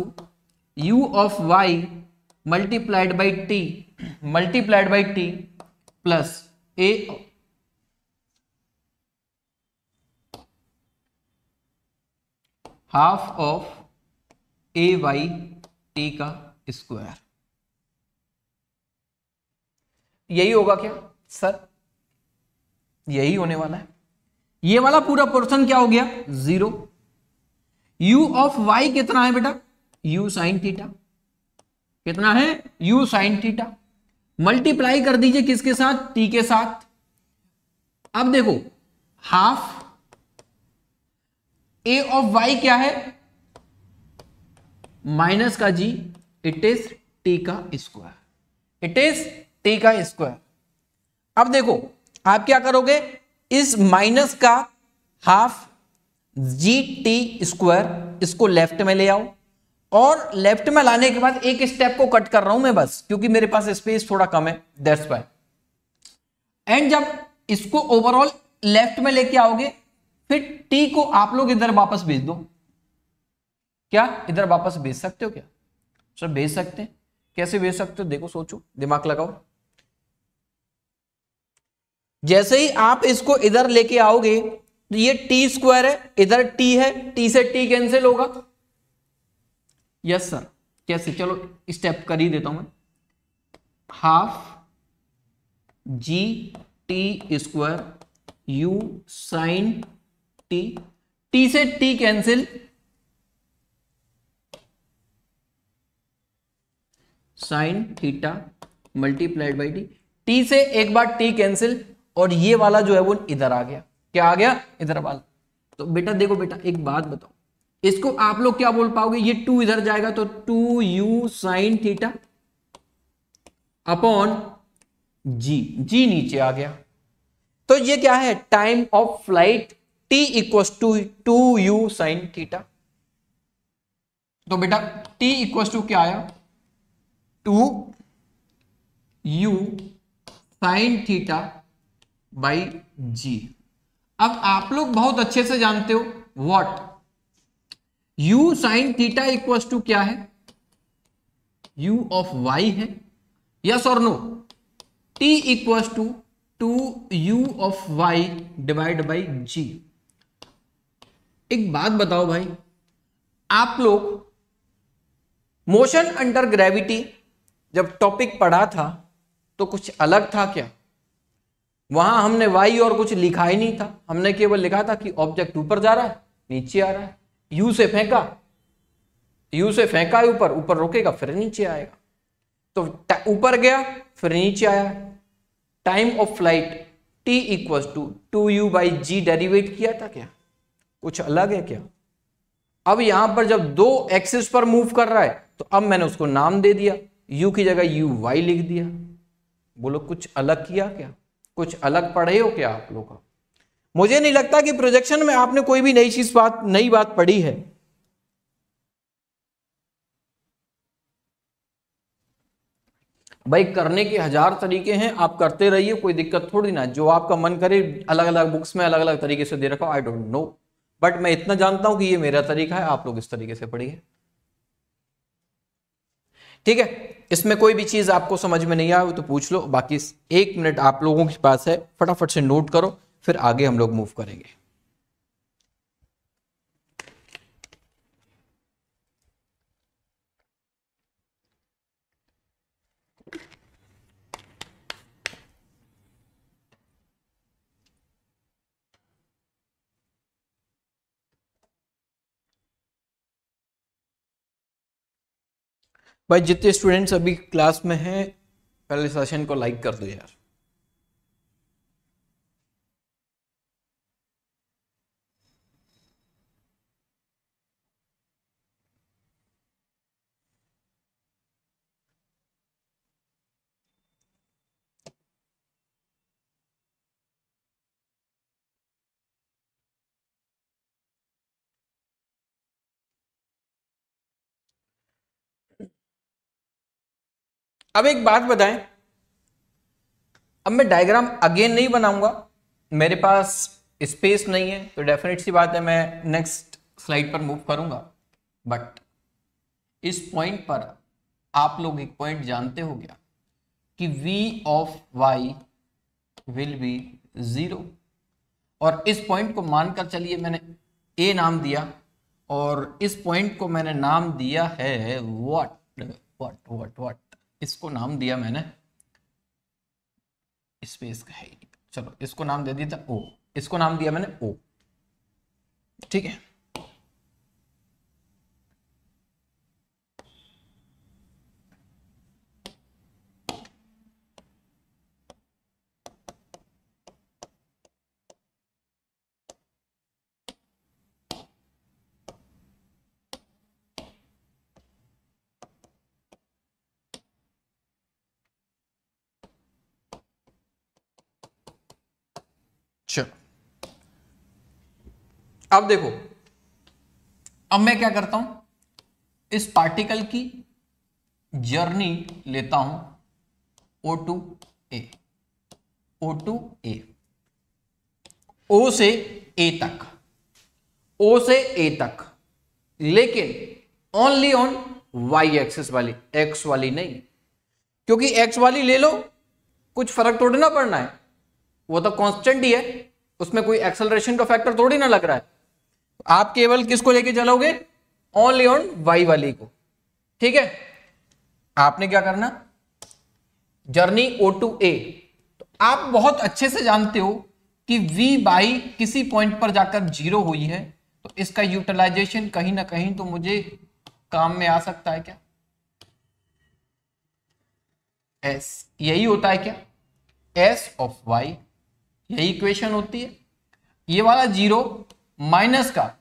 u of y multiplied by t multiplied by t plus a half of a y t का स्क्वायर यही होगा क्या सर यही होने वाला है ये वाला पूरा पोर्शन क्या हो गया जीरो u ऑफ y कितना है बेटा u साइन थीटा कितना है u साइन थीटा मल्टीप्लाई कर दीजिए किसके साथ t के साथ अब देखो हाफ ए ऑफ वाई क्या है माइनस का जी इट इज टी का स्क्वायर इट इज टी का स्क्वायर अब देखो आप क्या करोगे इस माइनस का हाफ जी टी स्क्वायर इसको लेफ्ट में ले आओ और लेफ्ट में लाने के बाद एक स्टेप को कट कर रहा हूं मैं बस क्योंकि मेरे पास स्पेस थोड़ा कम है दैट्स वाई एंड जब इसको ओवरऑल लेफ्ट में लेके आओगे फिर टी को आप लोग इधर वापस भेज दो क्या इधर वापस भेज सकते हो क्या सर अच्छा, भेज सकते हैं कैसे भेज सकते हो देखो सोचो दिमाग लगाओ जैसे ही आप इसको इधर लेके आओगे तो ये टी स्क्वायर है इधर टी है टी से टी कैंसिल होगा यस सर कैसे चलो स्टेप कर ही देता हूं मैं half g t square u sine t t से t cancel sine theta multiplied by t t से एक बार टी कैंसिल और ये वाला जो है वो इधर आ गया क्या आ गया इधर वाला तो बेटा देखो बेटा एक बात बताओ इसको आप लोग क्या बोल पाओगे ये टू इधर जाएगा तो two u sine theta upon g g नीचे आ गया तो ये क्या है time of flight t equal to two u sine theta तो बेटा टी इक्व टू क्या आया two u sine theta by g अब आप लोग बहुत अच्छे से जानते हो what u sine theta equal to क्या है यू ऑफ वाई है यस और no t equal to two u of y divide by g एक बात बताओ भाई आप लोग मोशन अंडर ग्रेविटी जब टॉपिक पढ़ा था तो कुछ अलग था क्या वहां हमने वाई और कुछ लिखा ही नहीं था हमने केवल लिखा था कि ऑब्जेक्ट ऊपर जा रहा है नीचे आ रहा है यू से फेंका यू से फेंका है ऊपर ऊपर रोकेगा फिर नीचे आएगा तो ऊपर गया फिर नीचे आया time of flight t equal to two u by g derivate किया था क्या कुछ अलग है क्या अब यहां पर जब दो एक्सिस पर मूव कर रहा है तो अब मैंने उसको नाम दे दिया यू की जगह यू वाई लिख दिया बोलो कुछ अलग किया क्या कुछ अलग पढ़े हो क्या आप लोग मुझे नहीं लगता कि प्रोजेक्शन में आपने कोई भी नई चीज बात नई बात पढ़ी है भाई करने के हजार तरीके हैं आप करते रहिए कोई दिक्कत थोड़ी ना जो आपका मन करे अलग अलग बुक्स में अलग अलग तरीके से दे रखा आई डोंट नो बट मैं इतना जानता हूं कि ये मेरा तरीका है आप लोग इस तरीके से पढ़िए ठीक है इसमें कोई भी चीज़ आपको समझ में नहीं आए तो पूछ लो बाकी एक मिनट आप लोगों के पास है फटाफट से नोट करो फिर आगे हम लोग मूव करेंगे भाई जितने स्टूडेंट्स अभी क्लास में हैं पहले सेशन को लाइक कर दो यार अब एक बात बताएं अब मैं डायग्राम अगेन नहीं बनाऊंगा मेरे पास स्पेस नहीं है तो डेफिनेट सी बात है मैं नेक्स्ट स्लाइड पर मूव करूंगा बट इस पॉइंट पर आप लोग एक पॉइंट जानते हो गया कि v of y will be zero और इस पॉइंट को मानकर चलिए मैंने ए नाम दिया और इस पॉइंट को मैंने नाम दिया है व्हाट व्हाट व्हाट व्हाट इसको नाम दिया मैंने स्पेस का है चलो इसको नाम दे दिया था ओ इसको नाम दिया मैंने ओ ठीक है चलो अब देखो अब मैं क्या करता हूं इस पार्टिकल की जर्नी लेता हूं O2 A O2 A O से A तक O से A तक लेकिन ओनली ऑन y एक्सिस वाली x वाली नहीं क्योंकि x वाली ले लो कुछ फर्क तोड़ना पड़ना है वो तो कॉन्स्टेंट ही है उसमें कोई एक्सेलरेशन का फैक्टर थोड़ी ना लग रहा है आप केवल किसको लेके चलोगे ओनली ऑन वाई वाली को ठीक है आपने क्या करना जर्नी ओ टू ए तो आप बहुत अच्छे से जानते हो कि v बाई किसी पॉइंट पर जाकर जीरो हुई है तो इसका यूटिलाइजेशन कहीं ना कहीं तो मुझे काम में आ सकता है क्या एस यही होता है क्या एस ऑफ वाई यही इक्वेशन होती है ये वाला जीरो माइनस का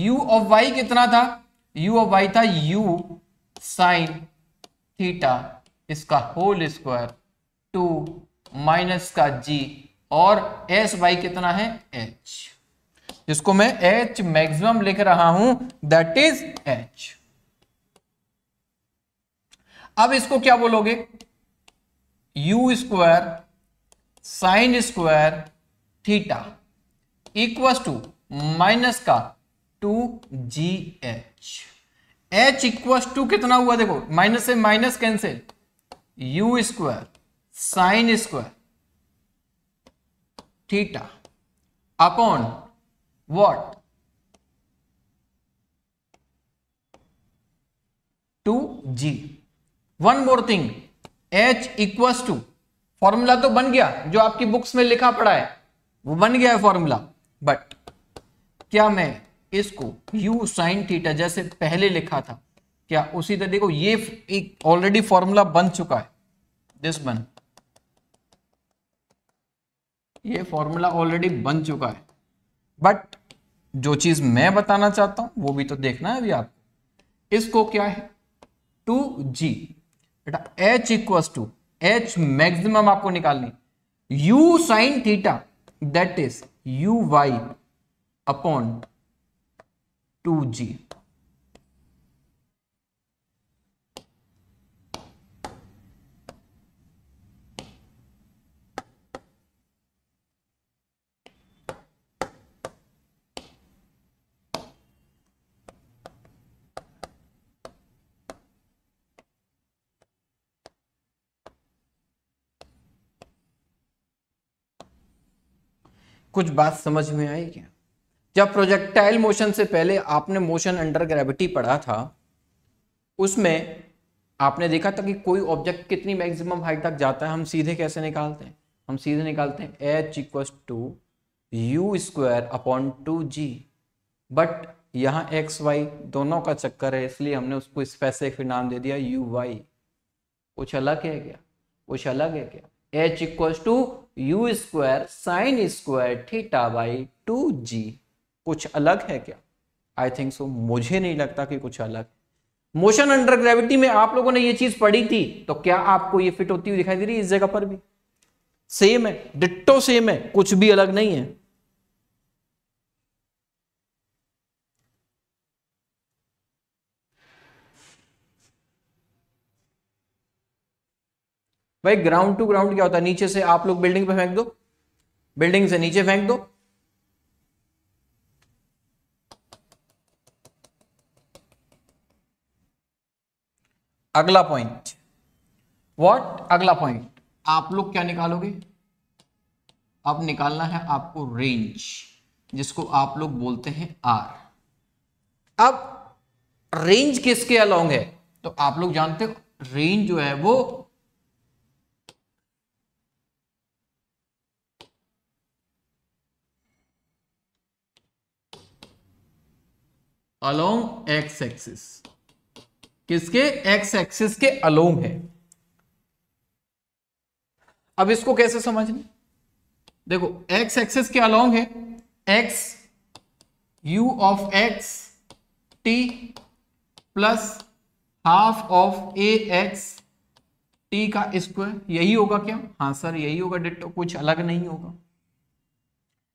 u ऑफ y कितना था u ऑफ y था u साइन थीटा इसका होल स्क्वायर टू माइनस का g और एस वाई कितना है h जिसको मैं h मैक्सिमम लिख रहा हूं दैट इज h अब इसको क्या बोलोगे u square sine square theta equals to minus का two g h h equals to कितना हुआ देखो माइनस से minus cancel u square sine square theta upon what two g one more thing h equals to formula तो बन गया जो आपकी बुक्स में लिखा पड़ा है वो बन गया है फॉर्मूला बट क्या मैं इसको यू साइन थीटा जैसे पहले लिखा था क्या उसी तरह देखो ये एक ऑलरेडी फॉर्मूला बन चुका है दिस बन ये फॉर्मूला ऑलरेडी बन चुका है बट जो चीज मैं बताना चाहता हूं वो भी तो देखना है अभी आपको इसको क्या है टू जी बेटा h equals to h maximum आपको निकालनी u sine theta that is uy upon 2g कुछ बात समझ में आई क्या जब प्रोजेक्टाइल मोशन से पहले आपने मोशन अंडर ग्रेविटी पढ़ा था उसमें आपने देखा था कि कोई ऑब्जेक्ट कितनी मैक्सिमम हाइट तक जाता है हम सीधे कैसे निकालते हैं हम सीधे निकालते हैं h equal to u square upon two g but यहाँ एक्स वाई दोनों का चक्कर है इसलिए हमने उसको स्पेसिफिक नाम दे दिया यू वाई कुछ अलग है क्या कुछ अलग है क्या h equal to u square sine square theta by two g कुछ अलग है क्या आई थिंक सो मुझे नहीं लगता कि कुछ अलग मोशन अंडर ग्रेविटी में आप लोगों ने ये चीज पढ़ी थी तो क्या आपको ये फिट होती हुई दिखाई दे रही है इस जगह पर भी सेम है डिट्टो सेम है कुछ भी अलग नहीं है भाई ग्राउंड टू ग्राउंड क्या होता है नीचे से आप लोग बिल्डिंग पे फेंक दो बिल्डिंग से नीचे फेंक दो अगला पॉइंट व्हाट अगला पॉइंट आप लोग क्या निकालोगे अब निकालना है आपको रेंज जिसको आप लोग बोलते हैं आर अब रेंज किसके अलोंग है तो आप लोग जानते हो रेंज जो है वो अलोंग एक्स एक्सिस किसके एक्स एक्सिस के अलोंग है अब इसको कैसे समझने देखो एक्स एक्सिस के अलोंग है x u of x t plus half of a x t का स्क्वायर यही होगा क्या हाँ सर यही होगा डिटो तो कुछ अलग नहीं होगा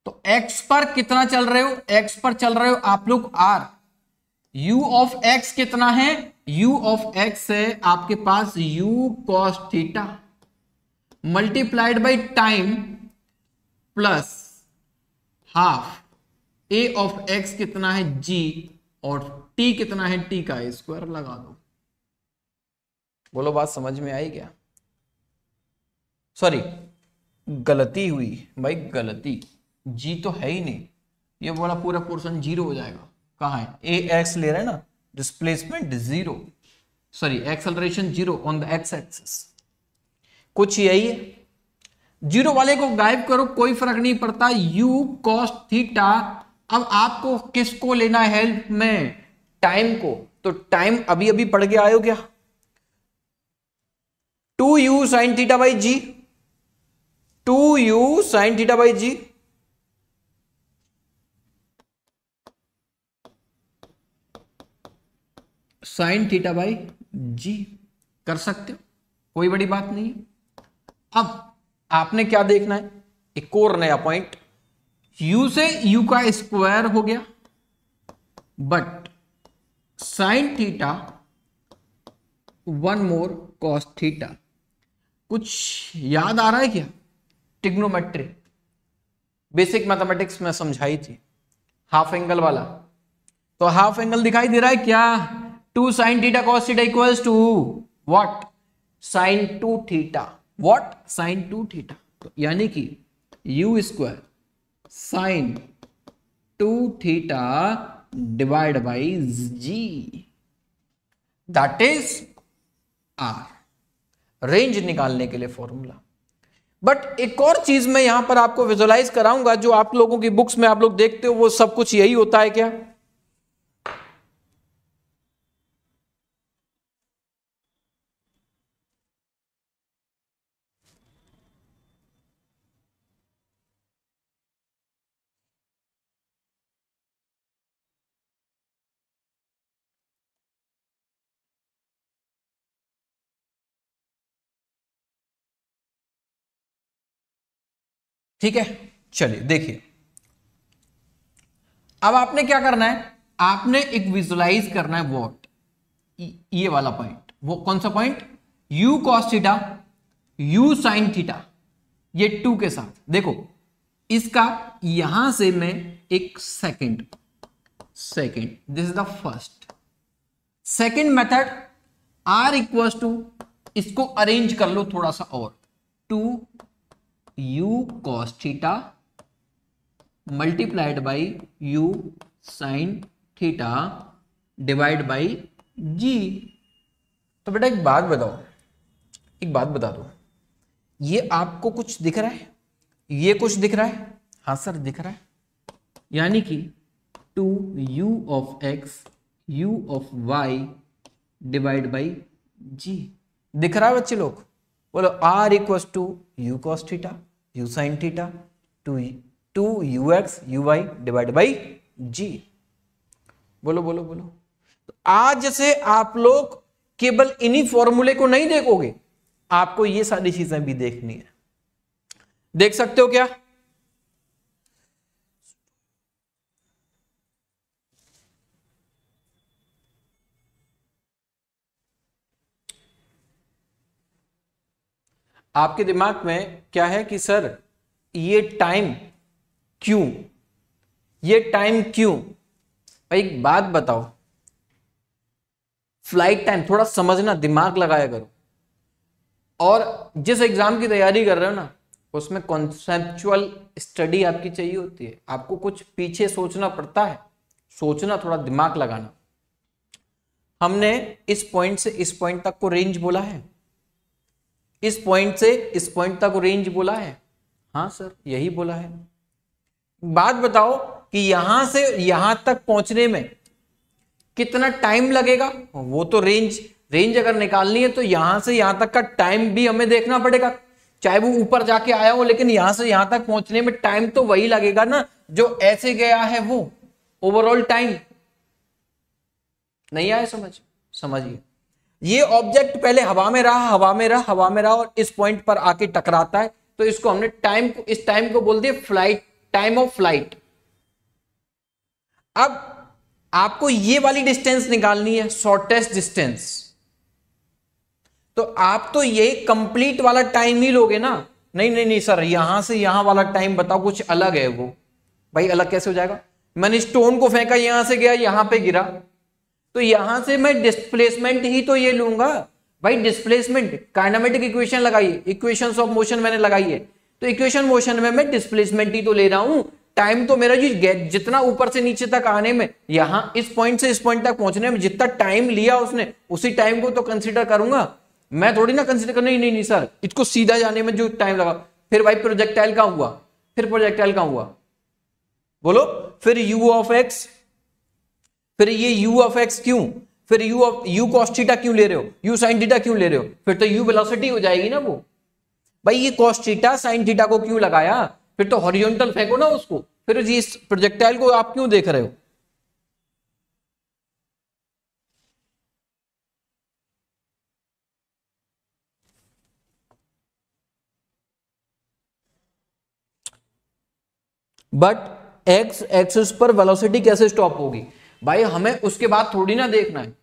तो एक्स पर कितना चल रहे हो एक्स पर चल रहे हो आप लोग आर u ऑफ x कितना है u ऑफ x है आपके पास u cos theta multiplied by time plus half a of x कितना है g और t कितना है t का स्क्वायर लगा दो बोलो बात समझ में आई क्या सॉरी गलती हुई भाई गलती जी तो है ही नहीं ये वाला पूरा पोर्शन जीरो हो जाएगा कहा है ए एक्स ले रहे हैं ना displacement zero sorry acceleration zero on the x axis कुछ यही है जीरो वाले को गायब करो कोई फर्क नहीं पड़ता यू कॉस थीटा अब आपको किसको लेना है हेल्प में टाइम को तो टाइम अभी अभी पढ़ के आयो क्या two u sine theta by g two u sine theta by g sine theta by g कर सकते हो कोई बड़ी बात नहीं अब आपने क्या देखना है एक और नया पॉइंट यू से यू का स्क्वायर हो गया but sine theta one more cos theta कुछ याद आ रहा है क्या टिग्नोमेट्री बेसिक मैथमेटिक्स में समझाई थी हाफ एंगल वाला तो हाफ एंगल दिखाई दे रहा है क्या two sine theta cos theta equals to what sine two theta what sine two theta तो यानी कि u square sine two theta divide by g that is r range निकालने के लिए फॉर्मूला बट एक और चीज मैं यहां पर आपको विजुअलाइज कराऊंगा जो आप लोगों की बुक्स में आप लोग देखते हो वो सब कुछ यही होता है क्या ठीक है चलिए देखिए अब आपने क्या करना है आपने एक विजुलाइज करना है वॉट ये वाला पॉइंट वो कौन सा point u cos theta u sine theta ये टू के साथ देखो इसका यहां से मैं एक second second this is the first second method R equals to इसको अरेंज कर लो थोड़ा सा और two u cos theta multiplied by u sin theta divide by g तो बेटा एक बात बताओ एक बात बता दो ये आपको कुछ दिख रहा है ये कुछ दिख रहा है हाँ सर दिख रहा है यानी कि two u of x u of y divide by g दिख रहा है बच्चे लोग बोलो R equals to u cos theta u sin theta two two u x u divide by g बोलो बोलो बोलो तो आज से आप लोग केवल इन्हीं फॉर्मूले को नहीं देखोगे आपको ये सारी चीजें भी देखनी है देख सकते हो क्या आपके दिमाग में क्या है कि सर ये टाइम क्यों ये टाइम क्यों भाई एक बात बताओ फ्लाइट टाइम थोड़ा समझना दिमाग लगाया करो और जिस एग्जाम की तैयारी कर रहे हो ना उसमें कॉन्सेप्चुअल स्टडी आपकी चाहिए होती है आपको कुछ पीछे सोचना पड़ता है सोचना थोड़ा दिमाग लगाना हमने इस पॉइंट से इस पॉइंट तक को रेंज बोला है इस पॉइंट से इस पॉइंट तक रेंज बोला है हाँ सर यही बोला है बात बताओ कि यहां से यहां तक पहुंचने में कितना टाइम लगेगा वो तो रेंज रेंज अगर निकालनी है तो यहां से यहां तक का टाइम भी हमें देखना पड़ेगा चाहे वो ऊपर जाके आया हो लेकिन यहां से यहां तक पहुंचने में टाइम तो वही लगेगा ना जो ऐसे गया है वो ओवरऑल टाइम नहीं आया समझ समझिए ये ऑब्जेक्ट पहले हवा में रहा हवा में रहा हवा में रहा और इस पॉइंट पर आके टकराता है तो इसको हमने टाइम को इस टाइम को बोल दिया फ्लाइट टाइम ऑफ फ्लाइट अब आपको ये वाली डिस्टेंस निकालनी है शॉर्टेस्ट डिस्टेंस तो आप तो ये कंप्लीट वाला टाइम ही लोगे ना नहीं नहीं नहीं सर यहां से यहां वाला टाइम बताओ कुछ अलग है वो भाई अलग कैसे हो जाएगा मैंने स्टोन को फेंका यहां से गया यहां पे गिरा तो यहां से मैं डिस्प्लेसमेंट ही तो ये लूंगा भाई डिस्प्लेसमेंट काइनामेटिक इक्वेशन लगाइए इक्वेशन ऑफ मोशन मैंने लगाई है तो इक्वेशन मोशन में मैं डिस्प्लेसमेंट ही तो ले रहा हूं टाइम तो मेरा जी जितना ऊपर से नीचे तक आने में यहां इस पॉइंट से इस पॉइंट तक पहुंचने में जितना टाइम लिया उसने उसी टाइम को तो कंसिडर करूंगा मैं थोड़ी ना कंसिडर करना नहीं, नहीं नहीं सर इसको सीधा जाने में जो टाइम लगा फिर भाई प्रोजेक्टाइल का हुआ फिर प्रोजेक्टाइल का हुआ बोलो फिर यू ऑफ एक्स फिर ये u ऑफ x क्यों फिर u ऑफ u कॉस्टीटा क्यों ले रहे हो u साइन थीटा क्यों ले रहे हो फिर तो u वेलोसिटी हो जाएगी ना वो भाई ये कॉस्टिटा साइन थीटा को क्यों लगाया फिर तो हॉरिजॉन्टल फेंको ना उसको फिर जी इस प्रोजेक्टाइल को आप क्यों देख रहे हो बट एक्स एक्सिस पर वेलोसिटी कैसे स्टॉप होगी भाई हमें उसके बाद थोड़ी ना देखना है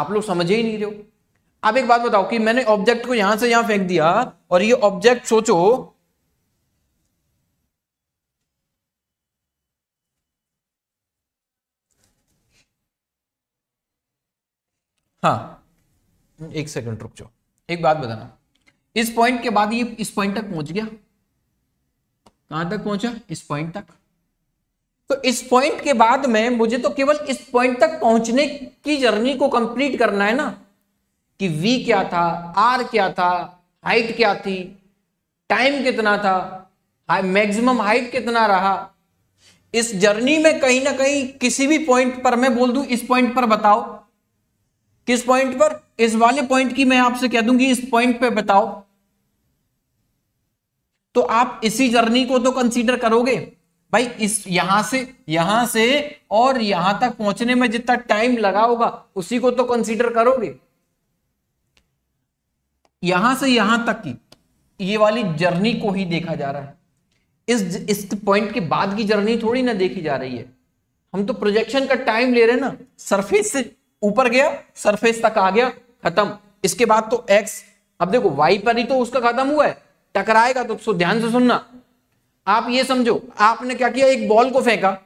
आप लोग समझे ही नहीं रहे हो आप एक बात बताओ कि मैंने ऑब्जेक्ट को यहां से यहां फेंक दिया और ये ऑब्जेक्ट सोचो हाँ एक सेकंड रुक जाओ एक बात बताना इस पॉइंट के बाद ये इस पॉइंट तक पहुंच गया कहां तक पहुंचा इस पॉइंट तक तो इस पॉइंट के बाद में मुझे तो केवल इस पॉइंट तक पहुंचने की जर्नी को कंप्लीट करना है ना कि v क्या था r क्या था हाइट क्या थी टाइम कितना था मैक्सिमम हाइट कितना रहा इस जर्नी में कहीं ना कहीं किसी भी पॉइंट पर मैं बोल दूं इस पॉइंट पर बताओ किस पॉइंट पर इस वाले पॉइंट की मैं आपसे कह दूंगी इस पॉइंट पे बताओ तो आप इसी जर्नी को तो कंसीडर करोगे भाई इस यहां से यहां से और यहां तक पहुंचने में जितना टाइम लगा होगा उसी को तो कंसीडर करोगे यहां से यहां तक की ये वाली जर्नी को ही देखा जा रहा है इस इस पॉइंट के बाद की जर्नी थोड़ी ना देखी जा रही है हम तो प्रोजेक्शन का टाइम ले रहे हैं ना सरफेस से ऊपर गया सरफेस तक आ गया खत्म इसके बाद तो एक्स अब देखो वाई पर ही तो उसका खत्म हुआ है टकराएगा तो ध्यान से सुनना आप ये समझो आपने क्या किया एक बॉल को फेंका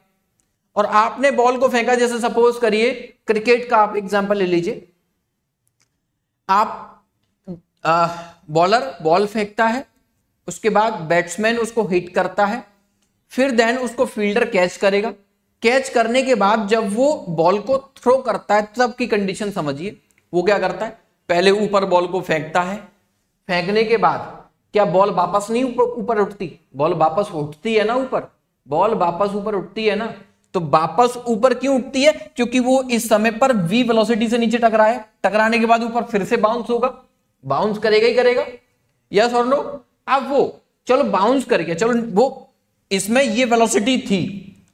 और आपने बॉल को फेंका जैसे सपोज करिए क्रिकेट का आप एग्जाम्पल ले लीजिए आप बॉलर बॉल फेंकता है उसके बाद बैट्समैन उसको हिट करता है फिर देन उसको फील्डर कैच करेगा कैच करने के बाद जब वो बॉल को थ्रो करता है तब की कंडीशन समझिए वो क्या करता है पहले ऊपर बॉल को फेंकता है फेंकने के बाद क्या बॉल वापस नहीं ऊपर उठती बॉल वापस उठती है ना ऊपर बॉल वापस ऊपर उठती है ना तो वापस ऊपर क्यों उठती है क्योंकि वो इस समय पर वी वेलोसिटी से नीचे टकरा है टकराने के बाद ऊपर फिर से बाउंस होगा बाउंस करेगा ही करेगा यस और नो अब वो चलो बाउंस कर गया चलो वो इसमें ये वेलोसिटी थी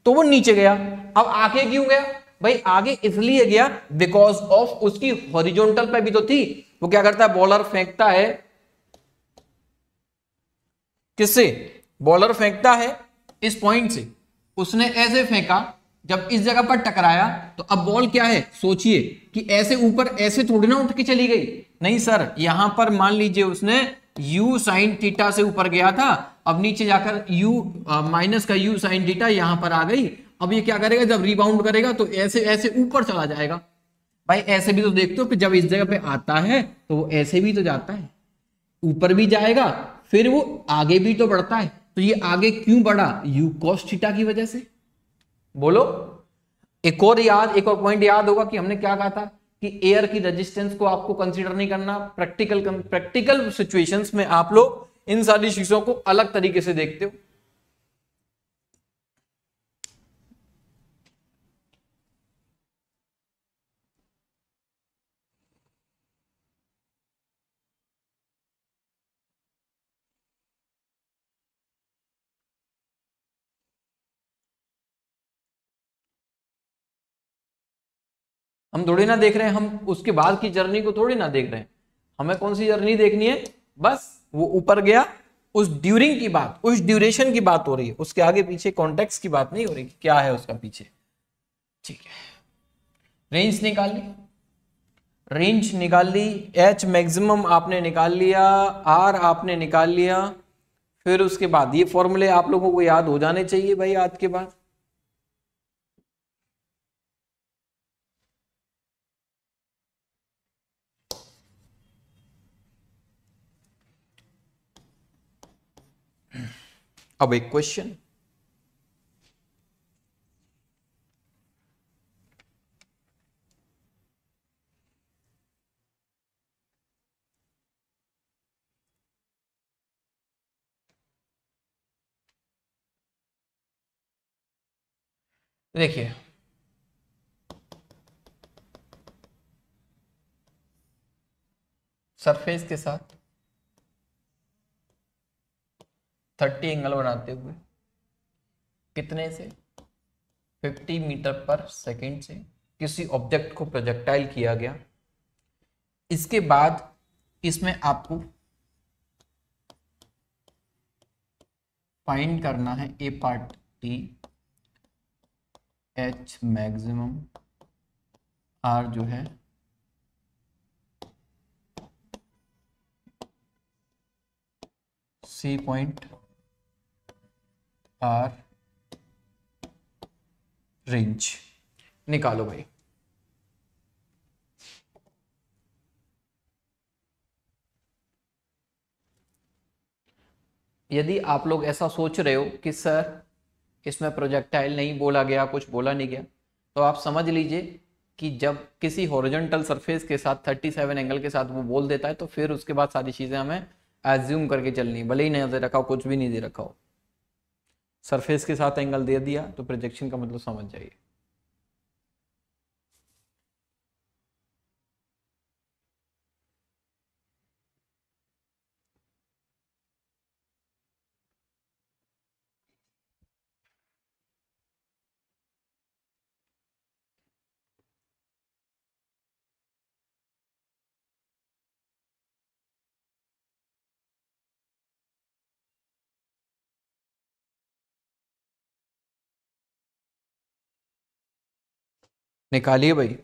तो वो नीचे गया अब आगे क्यों गया भाई आगे इसलिए गया बिकॉज ऑफ उसकी हॉरिजॉन्टल पे भी तो थी वो क्या करता है बॉलर फेंकता है किससे बॉलर फेंकता है इस पॉइंट से उसने ऐसे फेंका जब इस जगह पर टकराया तो अब बॉल क्या है सोचिए कि ऐसे ऊपर ऐसे थोड़ी ना उठ के चली गई नहीं सर यहां पर मान लीजिए उसने u साइन थीटा से ऊपर गया था अब नीचे जाकर u माइनस का u साइन थीटा यहां पर आ गई अब ये क्या करेगा जब रिबाउंड करेगा तो ऐसे ऐसे ऊपर चला जाएगा भाई ऐसे भी तो देखते हो कि जब इस जगह पे आता है तो वो ऐसे भी तो जाता है ऊपर भी जाएगा फिर वो आगे भी तो बढ़ता है तो ये आगे क्यों बढ़ा यू कॉस्टिटा थीटा की वजह से बोलो एक और याद एक और पॉइंट याद होगा कि हमने क्या कहा था कि एयर की रेजिस्टेंस को आपको कंसीडर नहीं करना प्रैक्टिकल प्रैक्टिकल सिचुएशंस में आप लोग इन सारी चीजों को अलग तरीके से देखते हो हम थोड़ी ना देख रहे हैं हम उसके बाद की जर्नी को थोड़ी ना देख रहे हैं हमें कौन सी जर्नी देखनी है बस वो ऊपर गया उस ड्यूरिंग की बात उस ड्यूरेशन की बात हो रही है उसके आगे पीछे कॉन्टेक्स्ट की बात नहीं हो रही क्या है उसका पीछे ठीक है रेंज निकाल ली रेंज निकाल ली एच मैक्सिमम आपने निकाल लिया आर आपने निकाल लिया फिर उसके बाद ये फॉर्मूले आप लोगों को याद हो जाने चाहिए भाई आज के बाद अब एक क्वेश्चन देखिए सरफेस के साथ थर्टी एंगल बनाते हुए कितने से फिफ्टी मीटर पर सेकेंड से किसी ऑब्जेक्ट को प्रोजेक्टाइल किया गया इसके बाद इसमें आपको फाइंड करना है A part T H maximum R जो है सी पॉइंट आर रेंज निकालो भाई यदि आप लोग ऐसा सोच रहे हो कि सर इसमें प्रोजेक्टाइल नहीं बोला गया कुछ बोला नहीं गया तो आप समझ लीजिए कि जब किसी हॉरिजॉन्टल सरफेस के साथ 37 एंगल के साथ वो बोल देता है तो फिर उसके बाद सारी चीज़ें हमें एज्यूम करके चलनी भले ही नहीं दे रखा हो कुछ भी नहीं दे रखा हो सरफेस के साथ एंगल दे दिया तो प्रोजेक्शन का मतलब समझ जाइए निकालिए भाई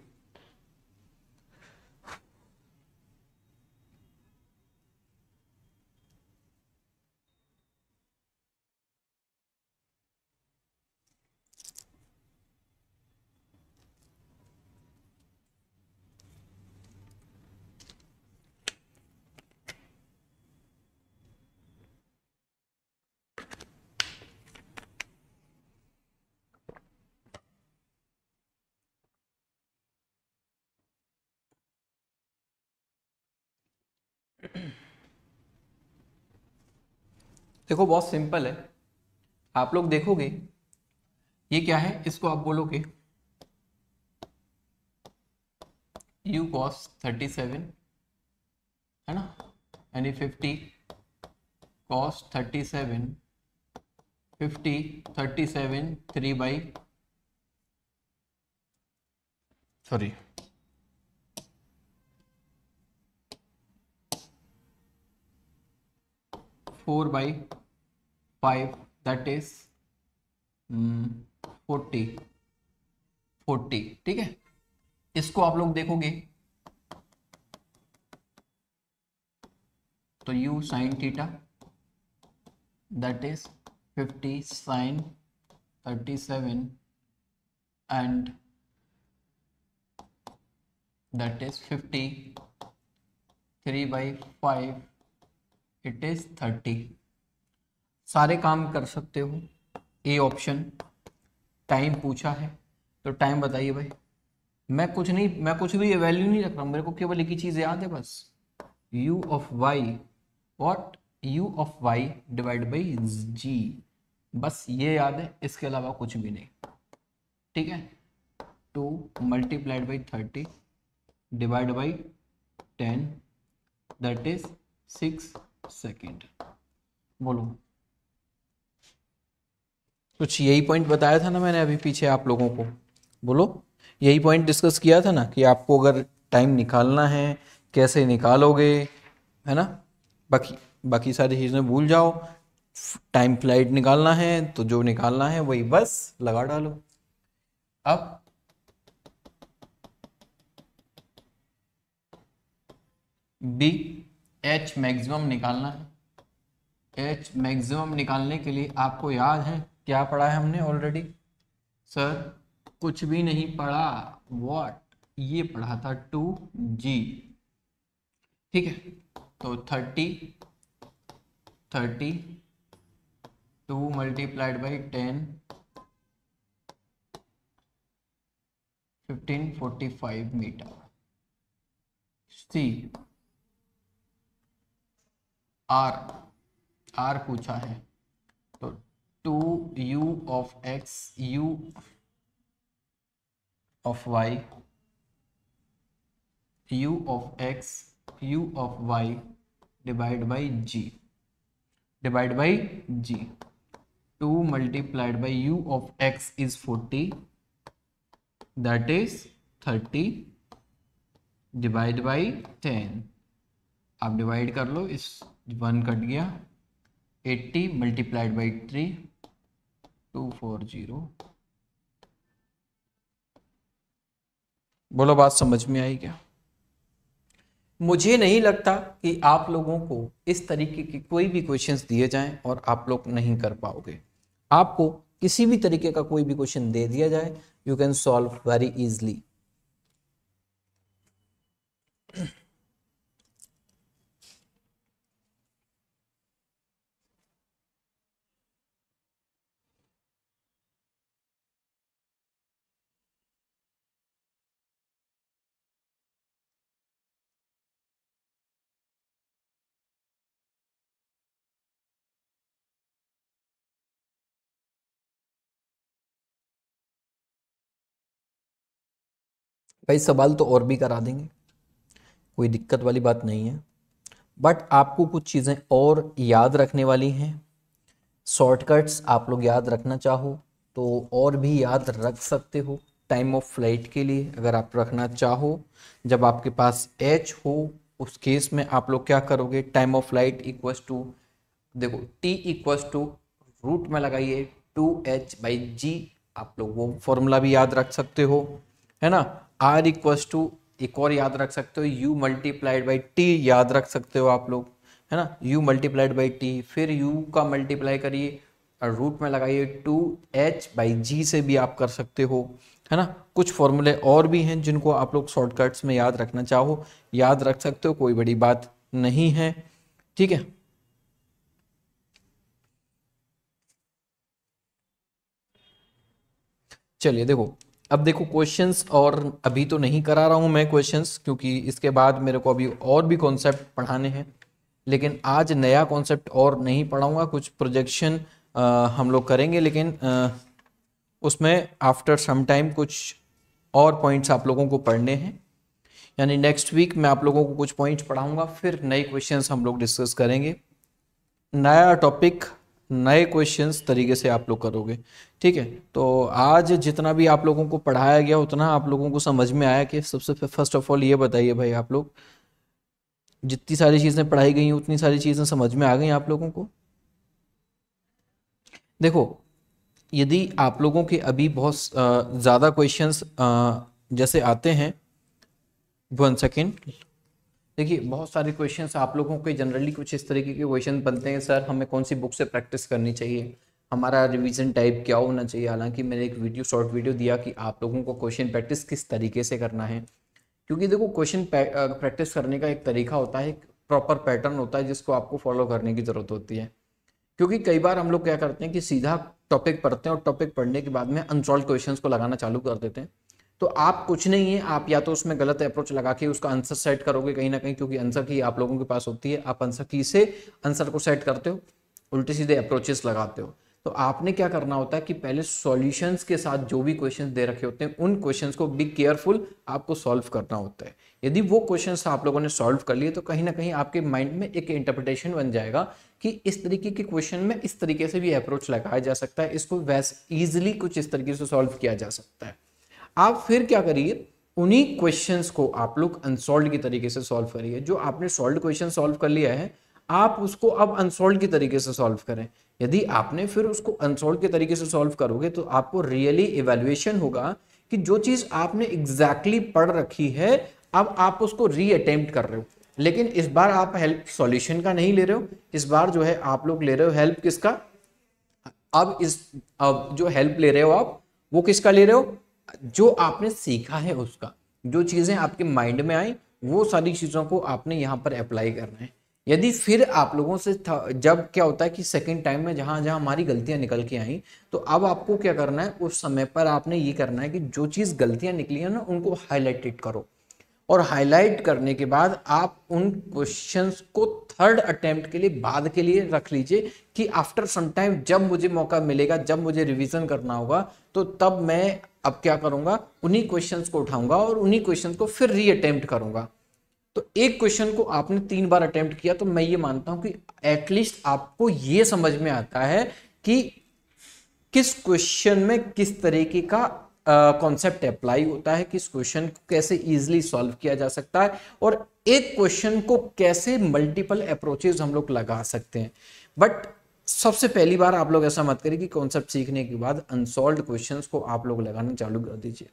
देखो बहुत सिंपल है आप लोग देखोगे ये क्या है इसको आप बोलोगे यू कॉस थर्टी सेवन है ना यानी fifty cos thirty seven fifty thirty seven three by sorry four by 5 that is 40 40 ठीक है इसको आप लोग देखोगे तो u sine theta that is 50 sine 37 and that is 50 three by five it is thirty सारे काम कर सकते हो ए ऑप्शन टाइम पूछा है तो टाइम बताइए भाई मैं कुछ नहीं मैं कुछ भी वैल्यू नहीं रख रहा हूँ मेरे को केवल एक ही चीज़ याद है बस u ऑफ y और u of y divide by g बस ये याद है इसके अलावा कुछ भी नहीं ठीक है two multiplied by thirty divide by ten that is six second बोलो कुछ तो यही पॉइंट बताया था ना मैंने अभी पीछे आप लोगों को बोलो यही पॉइंट डिस्कस किया था ना कि आपको अगर टाइम निकालना है कैसे निकालोगे है ना बाकी बाकी सारी चीज़ें भूल जाओ टाइम फ्लाइट निकालना है तो जो निकालना है वही बस लगा डालो अब बी एच मैक्सिमम निकालना है एच मैक्सिमम निकालने के लिए आपको याद है क्या पढ़ा है हमने ऑलरेडी सर कुछ भी नहीं पढ़ा वॉट ये पढ़ा था टू जी ठीक है तो thirty thirty two multiplied by ten fifteen forty five meter see R R पूछा है two u of x u of y u of x u of y divide by g divide by g two multiplied by u of x is forty that is thirty divide by ten आप डिवाइड कर लो इस वन कट गया eighty multiplied by three two four zero बोलो बात समझ में आई क्या मुझे नहीं लगता कि आप लोगों को इस तरीके के कोई भी क्वेश्चंस दिए जाएं और आप लोग नहीं कर पाओगे आपको किसी भी तरीके का कोई भी क्वेश्चन दे दिया जाए you can solve very easily भाई सवाल तो और भी करा देंगे कोई दिक्कत वाली बात नहीं है बट आपको कुछ चीज़ें और याद रखने वाली हैं शॉर्टकट्स आप लोग याद रखना चाहो तो और भी याद रख सकते हो टाइम ऑफ फ्लाइट के लिए अगर आप रखना चाहो जब आपके पास एच हो उस केस में आप लोग क्या करोगे time of flight equals to देखो टी इक्वस टू रूट में लगाइए टू एच बाई जी आप लोग वो फॉर्मूला भी याद रख सकते हो है ना आर इक्व टू एक और याद रख सकते हो यू मल्टीप्लाइड बाई टी याद रख सकते हो आप लोग है ना यू मल्टीप्लाइड बाई टी फिर यू का मल्टीप्लाई करिए और रूट में लगाइए टू एच बाई जी से भी आप कर सकते हो है ना कुछ फॉर्मूले और भी हैं जिनको आप लोग शॉर्टकट्स में याद रखना चाहो याद रख सकते हो कोई बड़ी बात नहीं है ठीक है चलिए देखो अब देखो क्वेश्चंस और अभी तो नहीं करा रहा हूँ मैं क्वेश्चंस क्योंकि इसके बाद मेरे को अभी और भी कॉन्सेप्ट पढ़ाने हैं लेकिन आज नया कॉन्सेप्ट और नहीं पढ़ाऊँगा कुछ प्रोजेक्शन हम लोग करेंगे लेकिन आ, उसमें आफ्टर सम टाइम कुछ और पॉइंट्स आप लोगों को पढ़ने हैं यानी नेक्स्ट वीक मैं आप लोगों को कुछ पॉइंट्स पढ़ाऊँगा फिर नए क्वेश्चन हम लोग डिस्कस करेंगे नया टॉपिक नए क्वेश्चंस तरीके से आप लोग करोगे ठीक है तो आज जितना भी आप लोगों को पढ़ाया गया उतना आप लोगों को समझ में आया कि सबसे फर्स्ट ऑफ ऑल ये बताइए भाई आप लोग जितनी सारी चीज़ें पढ़ाई गई उतनी सारी चीज़ें समझ में आ गई आप लोगों को देखो यदि आप लोगों के अभी बहुत ज़्यादा क्वेश्चंस जैसे आते हैं वन सेकेंड देखिए बहुत सारे क्वेश्चन आप लोगों के जनरली कुछ इस तरीके के क्वेश्चन बनते हैं सर हमें कौन सी बुक से प्रैक्टिस करनी चाहिए हमारा रिवीजन टाइप क्या होना चाहिए हालांकि मैंने एक वीडियो शॉर्ट वीडियो दिया कि आप लोगों को क्वेश्चन प्रैक्टिस किस तरीके से करना है क्योंकि देखो क्वेश्चन प्रैक्टिस करने का एक तरीका होता है प्रॉपर पैटर्न होता है जिसको आपको फॉलो करने की ज़रूरत होती है क्योंकि कई बार हम लोग क्या करते हैं कि सीधा टॉपिक पढ़ते हैं और टॉपिक पढ़ने के बाद में अनसॉल्व क्वेश्चन को लगाना चालू कर देते हैं तो आप कुछ नहीं है आप या तो उसमें गलत अप्रोच लगा के उसका आंसर सेट करोगे कहीं ना कहीं क्योंकि आंसर की आप लोगों के पास होती है आप आंसर की से आंसर को सेट करते हो उल्टे सीधे अप्रोचेस लगाते हो तो आपने क्या करना होता है कि पहले सॉल्यूशंस के साथ जो भी क्वेश्चंस दे रखे होते हैं उन क्वेश्चंस को बी केयरफुल आपको सॉल्व करना होता है यदि वो क्वेश्चंस आप लोगों ने सॉल्व कर लिए तो कहीं ना कहीं आपके माइंड में एक इंटरप्रिटेशन बन जाएगा कि इस तरीके के क्वेश्चन में इस तरीके से भी अप्रोच लगाया जा सकता है इसको वैस ईजिली कुछ इस तरीके से सॉल्व किया जा सकता है आप फिर क्या करिए उन्हीं क्वेश्चंस को आप लोग अनसोल्व के तरीके से सॉल्व करिए जो आपने सॉल्व क्वेश्चन सॉल्व कर लिया है आप उसको अब अनसोल्व के तरीके से सॉल्व करें यदि आपने फिर उसको अनसोल्व के तरीके से सॉल्व करोगे तो आपको रियली इवेल्युएशन होगा कि जो चीज़ आपने एग्जैक्टली exactly पढ़ रखी है अब आप उसको री अटेम्प्ट कर रहे हो लेकिन इस बार आप हेल्प सॉल्यूशन का नहीं ले रहे हो इस बार जो है आप लोग ले रहे हो हेल्प किसका अब इस अब जो हेल्प ले रहे हो आप वो किसका ले रहे हो जो आपने सीखा है उसका जो चीज़ें आपके माइंड में आई वो सारी चीज़ों को आपने यहाँ पर अप्लाई करना है यदि फिर आप लोगों से जब क्या होता है कि सेकंड टाइम में जहाँ जहाँ हमारी गलतियाँ निकल के आई तो अब आपको क्या करना है उस समय पर आपने ये करना है कि जो चीज़ गलतियाँ निकली हैं ना उनको हाईलाइटेड करो और हाईलाइट करने के बाद आप उन क्वेश्चंस को थर्ड अटेम्प्ट के लिए बाद के लिए रख लीजिए कि आफ्टर सम टाइम जब मुझे मौका मिलेगा जब मुझे रिवीजन करना होगा तो तब मैं अब क्या करूंगा उन्हीं क्वेश्चन को उठाऊंगा और उन्हीं क्वेश्चन को फिर री अटेम्प्ट करूंगा तो एक क्वेश्चन को आपने तीन बार अटेम्प्ट किया तो मैं ये मानता हूं कि एटलीस्ट आपको ये समझ में आता है कि किस क्वेश्चन में किस तरीके का कॉन्सेप्ट अप्लाई होता है किस क्वेश्चन को कैसे इजिली सॉल्व किया जा सकता है और एक क्वेश्चन को कैसे मल्टीपल अप्रोचेज हम लोग लगा सकते हैं बट सबसे पहली बार आप लोग ऐसा मत करिए कि कॉन्सेप्ट सीखने के बाद अनसोल्व क्वेश्चन को आप लोग लगाना चालू कर दीजिए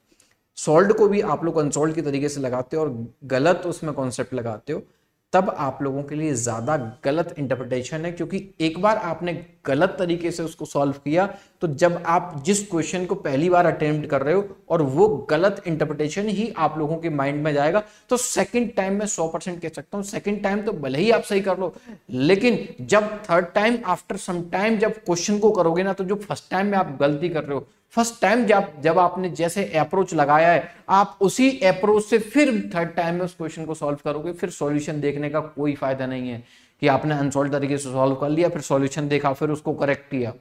सॉल्व को भी आप लोग अनसोल्व के तरीके से लगाते हो और गलत उसमें कॉन्सेप्ट लगाते हो तब आप लोगों के लिए ज्यादा गलत इंटरप्रिटेशन है क्योंकि एक बार आपने गलत तरीके से उसको सॉल्व किया तो जब आप जिस क्वेश्चन को पहली बार अटेम्प्ट कर रहे हो और वो गलत इंटरप्रिटेशन ही आप लोगों के माइंड में जाएगा तो सेकंड टाइम में 100 परसेंट कह सकता हूं सेकंड टाइम तो भले ही आप सही कर लो लेकिन जब third time after some time जब क्वेश्चन को करोगे ना तो जो फर्स्ट टाइम में आप गलती कर रहे हो फर्स्ट टाइम जब जब आपने जैसे अप्रोच लगाया है आप उसी अप्रोच से फिर थर्ड टाइम में उस क्वेश्चन को सॉल्व करोगे फिर सॉल्यूशन देखने का कोई फायदा नहीं है कि आपने अनसॉल्व तरीके से सॉल्व कर लिया फिर सॉल्यूशन देखा फिर उसको करेक्ट किया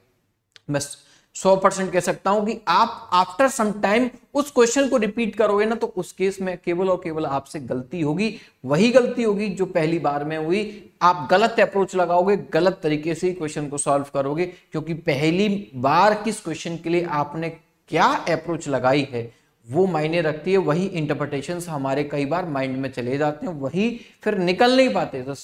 बस सौ परसेंट कह सकता हूं कि आप आफ्टर सम टाइम उस क्वेश्चन को रिपीट करोगे ना तो उस केस में केवल और केवल आपसे गलती होगी वही गलती होगी जो पहली बार में हुई आप गलत अप्रोच लगाओगे गलत तरीके से ही क्वेश्चन को सॉल्व करोगे क्योंकि पहली बार किस क्वेश्चन के लिए आपने क्या अप्रोच लगाई है वो मायने रखती है वही इंटरप्रटेशन हमारे कई बार माइंड में चले जाते हैं वही फिर निकल नहीं पाते तो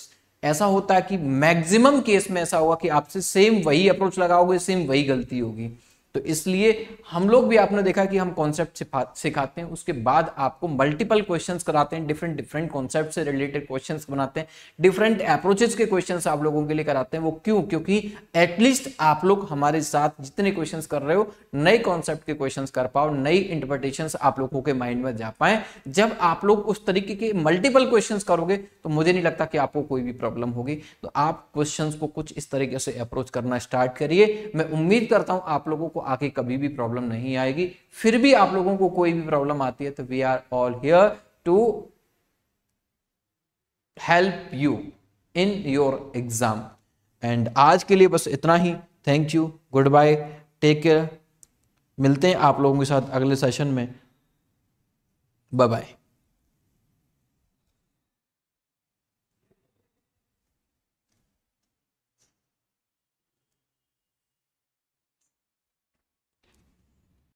ऐसा होता है कि मैक्सिमम केस में ऐसा होगा कि आपसे सेम वही अप्रोच लगाओगे सेम वही गलती होगी तो इसलिए हम लोग भी आपने देखा कि हम कॉन्सेप्ट सिखाते हैं उसके बाद आपको मल्टीपल क्वेश्चंस कराते हैं डिफरेंट डिफरेंट कॉन्सेप्ट से रिलेटेड क्वेश्चंस बनाते हैं डिफरेंट अप्रोचेस के क्वेश्चंस आप लोगों के लिए कराते हैं वो क्यों क्योंकि एटलीस्ट आप लोग हमारे साथ जितने क्वेश्चन कर रहे हो नए कॉन्सेप्ट के क्वेश्चन कर पाओ नई इंटरप्रिटेशन आप लोगों के माइंड में जा पाए जब आप लोग उस तरीके के मल्टीपल क्वेश्चन करोगे तो मुझे नहीं लगता कि आपको कोई भी प्रॉब्लम होगी तो आप क्वेश्चन को कुछ इस तरीके से अप्रोच करना स्टार्ट करिए मैं उम्मीद करता हूं आप लोगों को आके कभी भी प्रॉब्लम नहीं आएगी फिर भी आप लोगों को कोई भी प्रॉब्लम आती है तो we are all here to help you in your exam and आज के लिए बस इतना ही thank you good bye take care मिलते हैं आप लोगों के साथ अगले सेशन में बाय बाय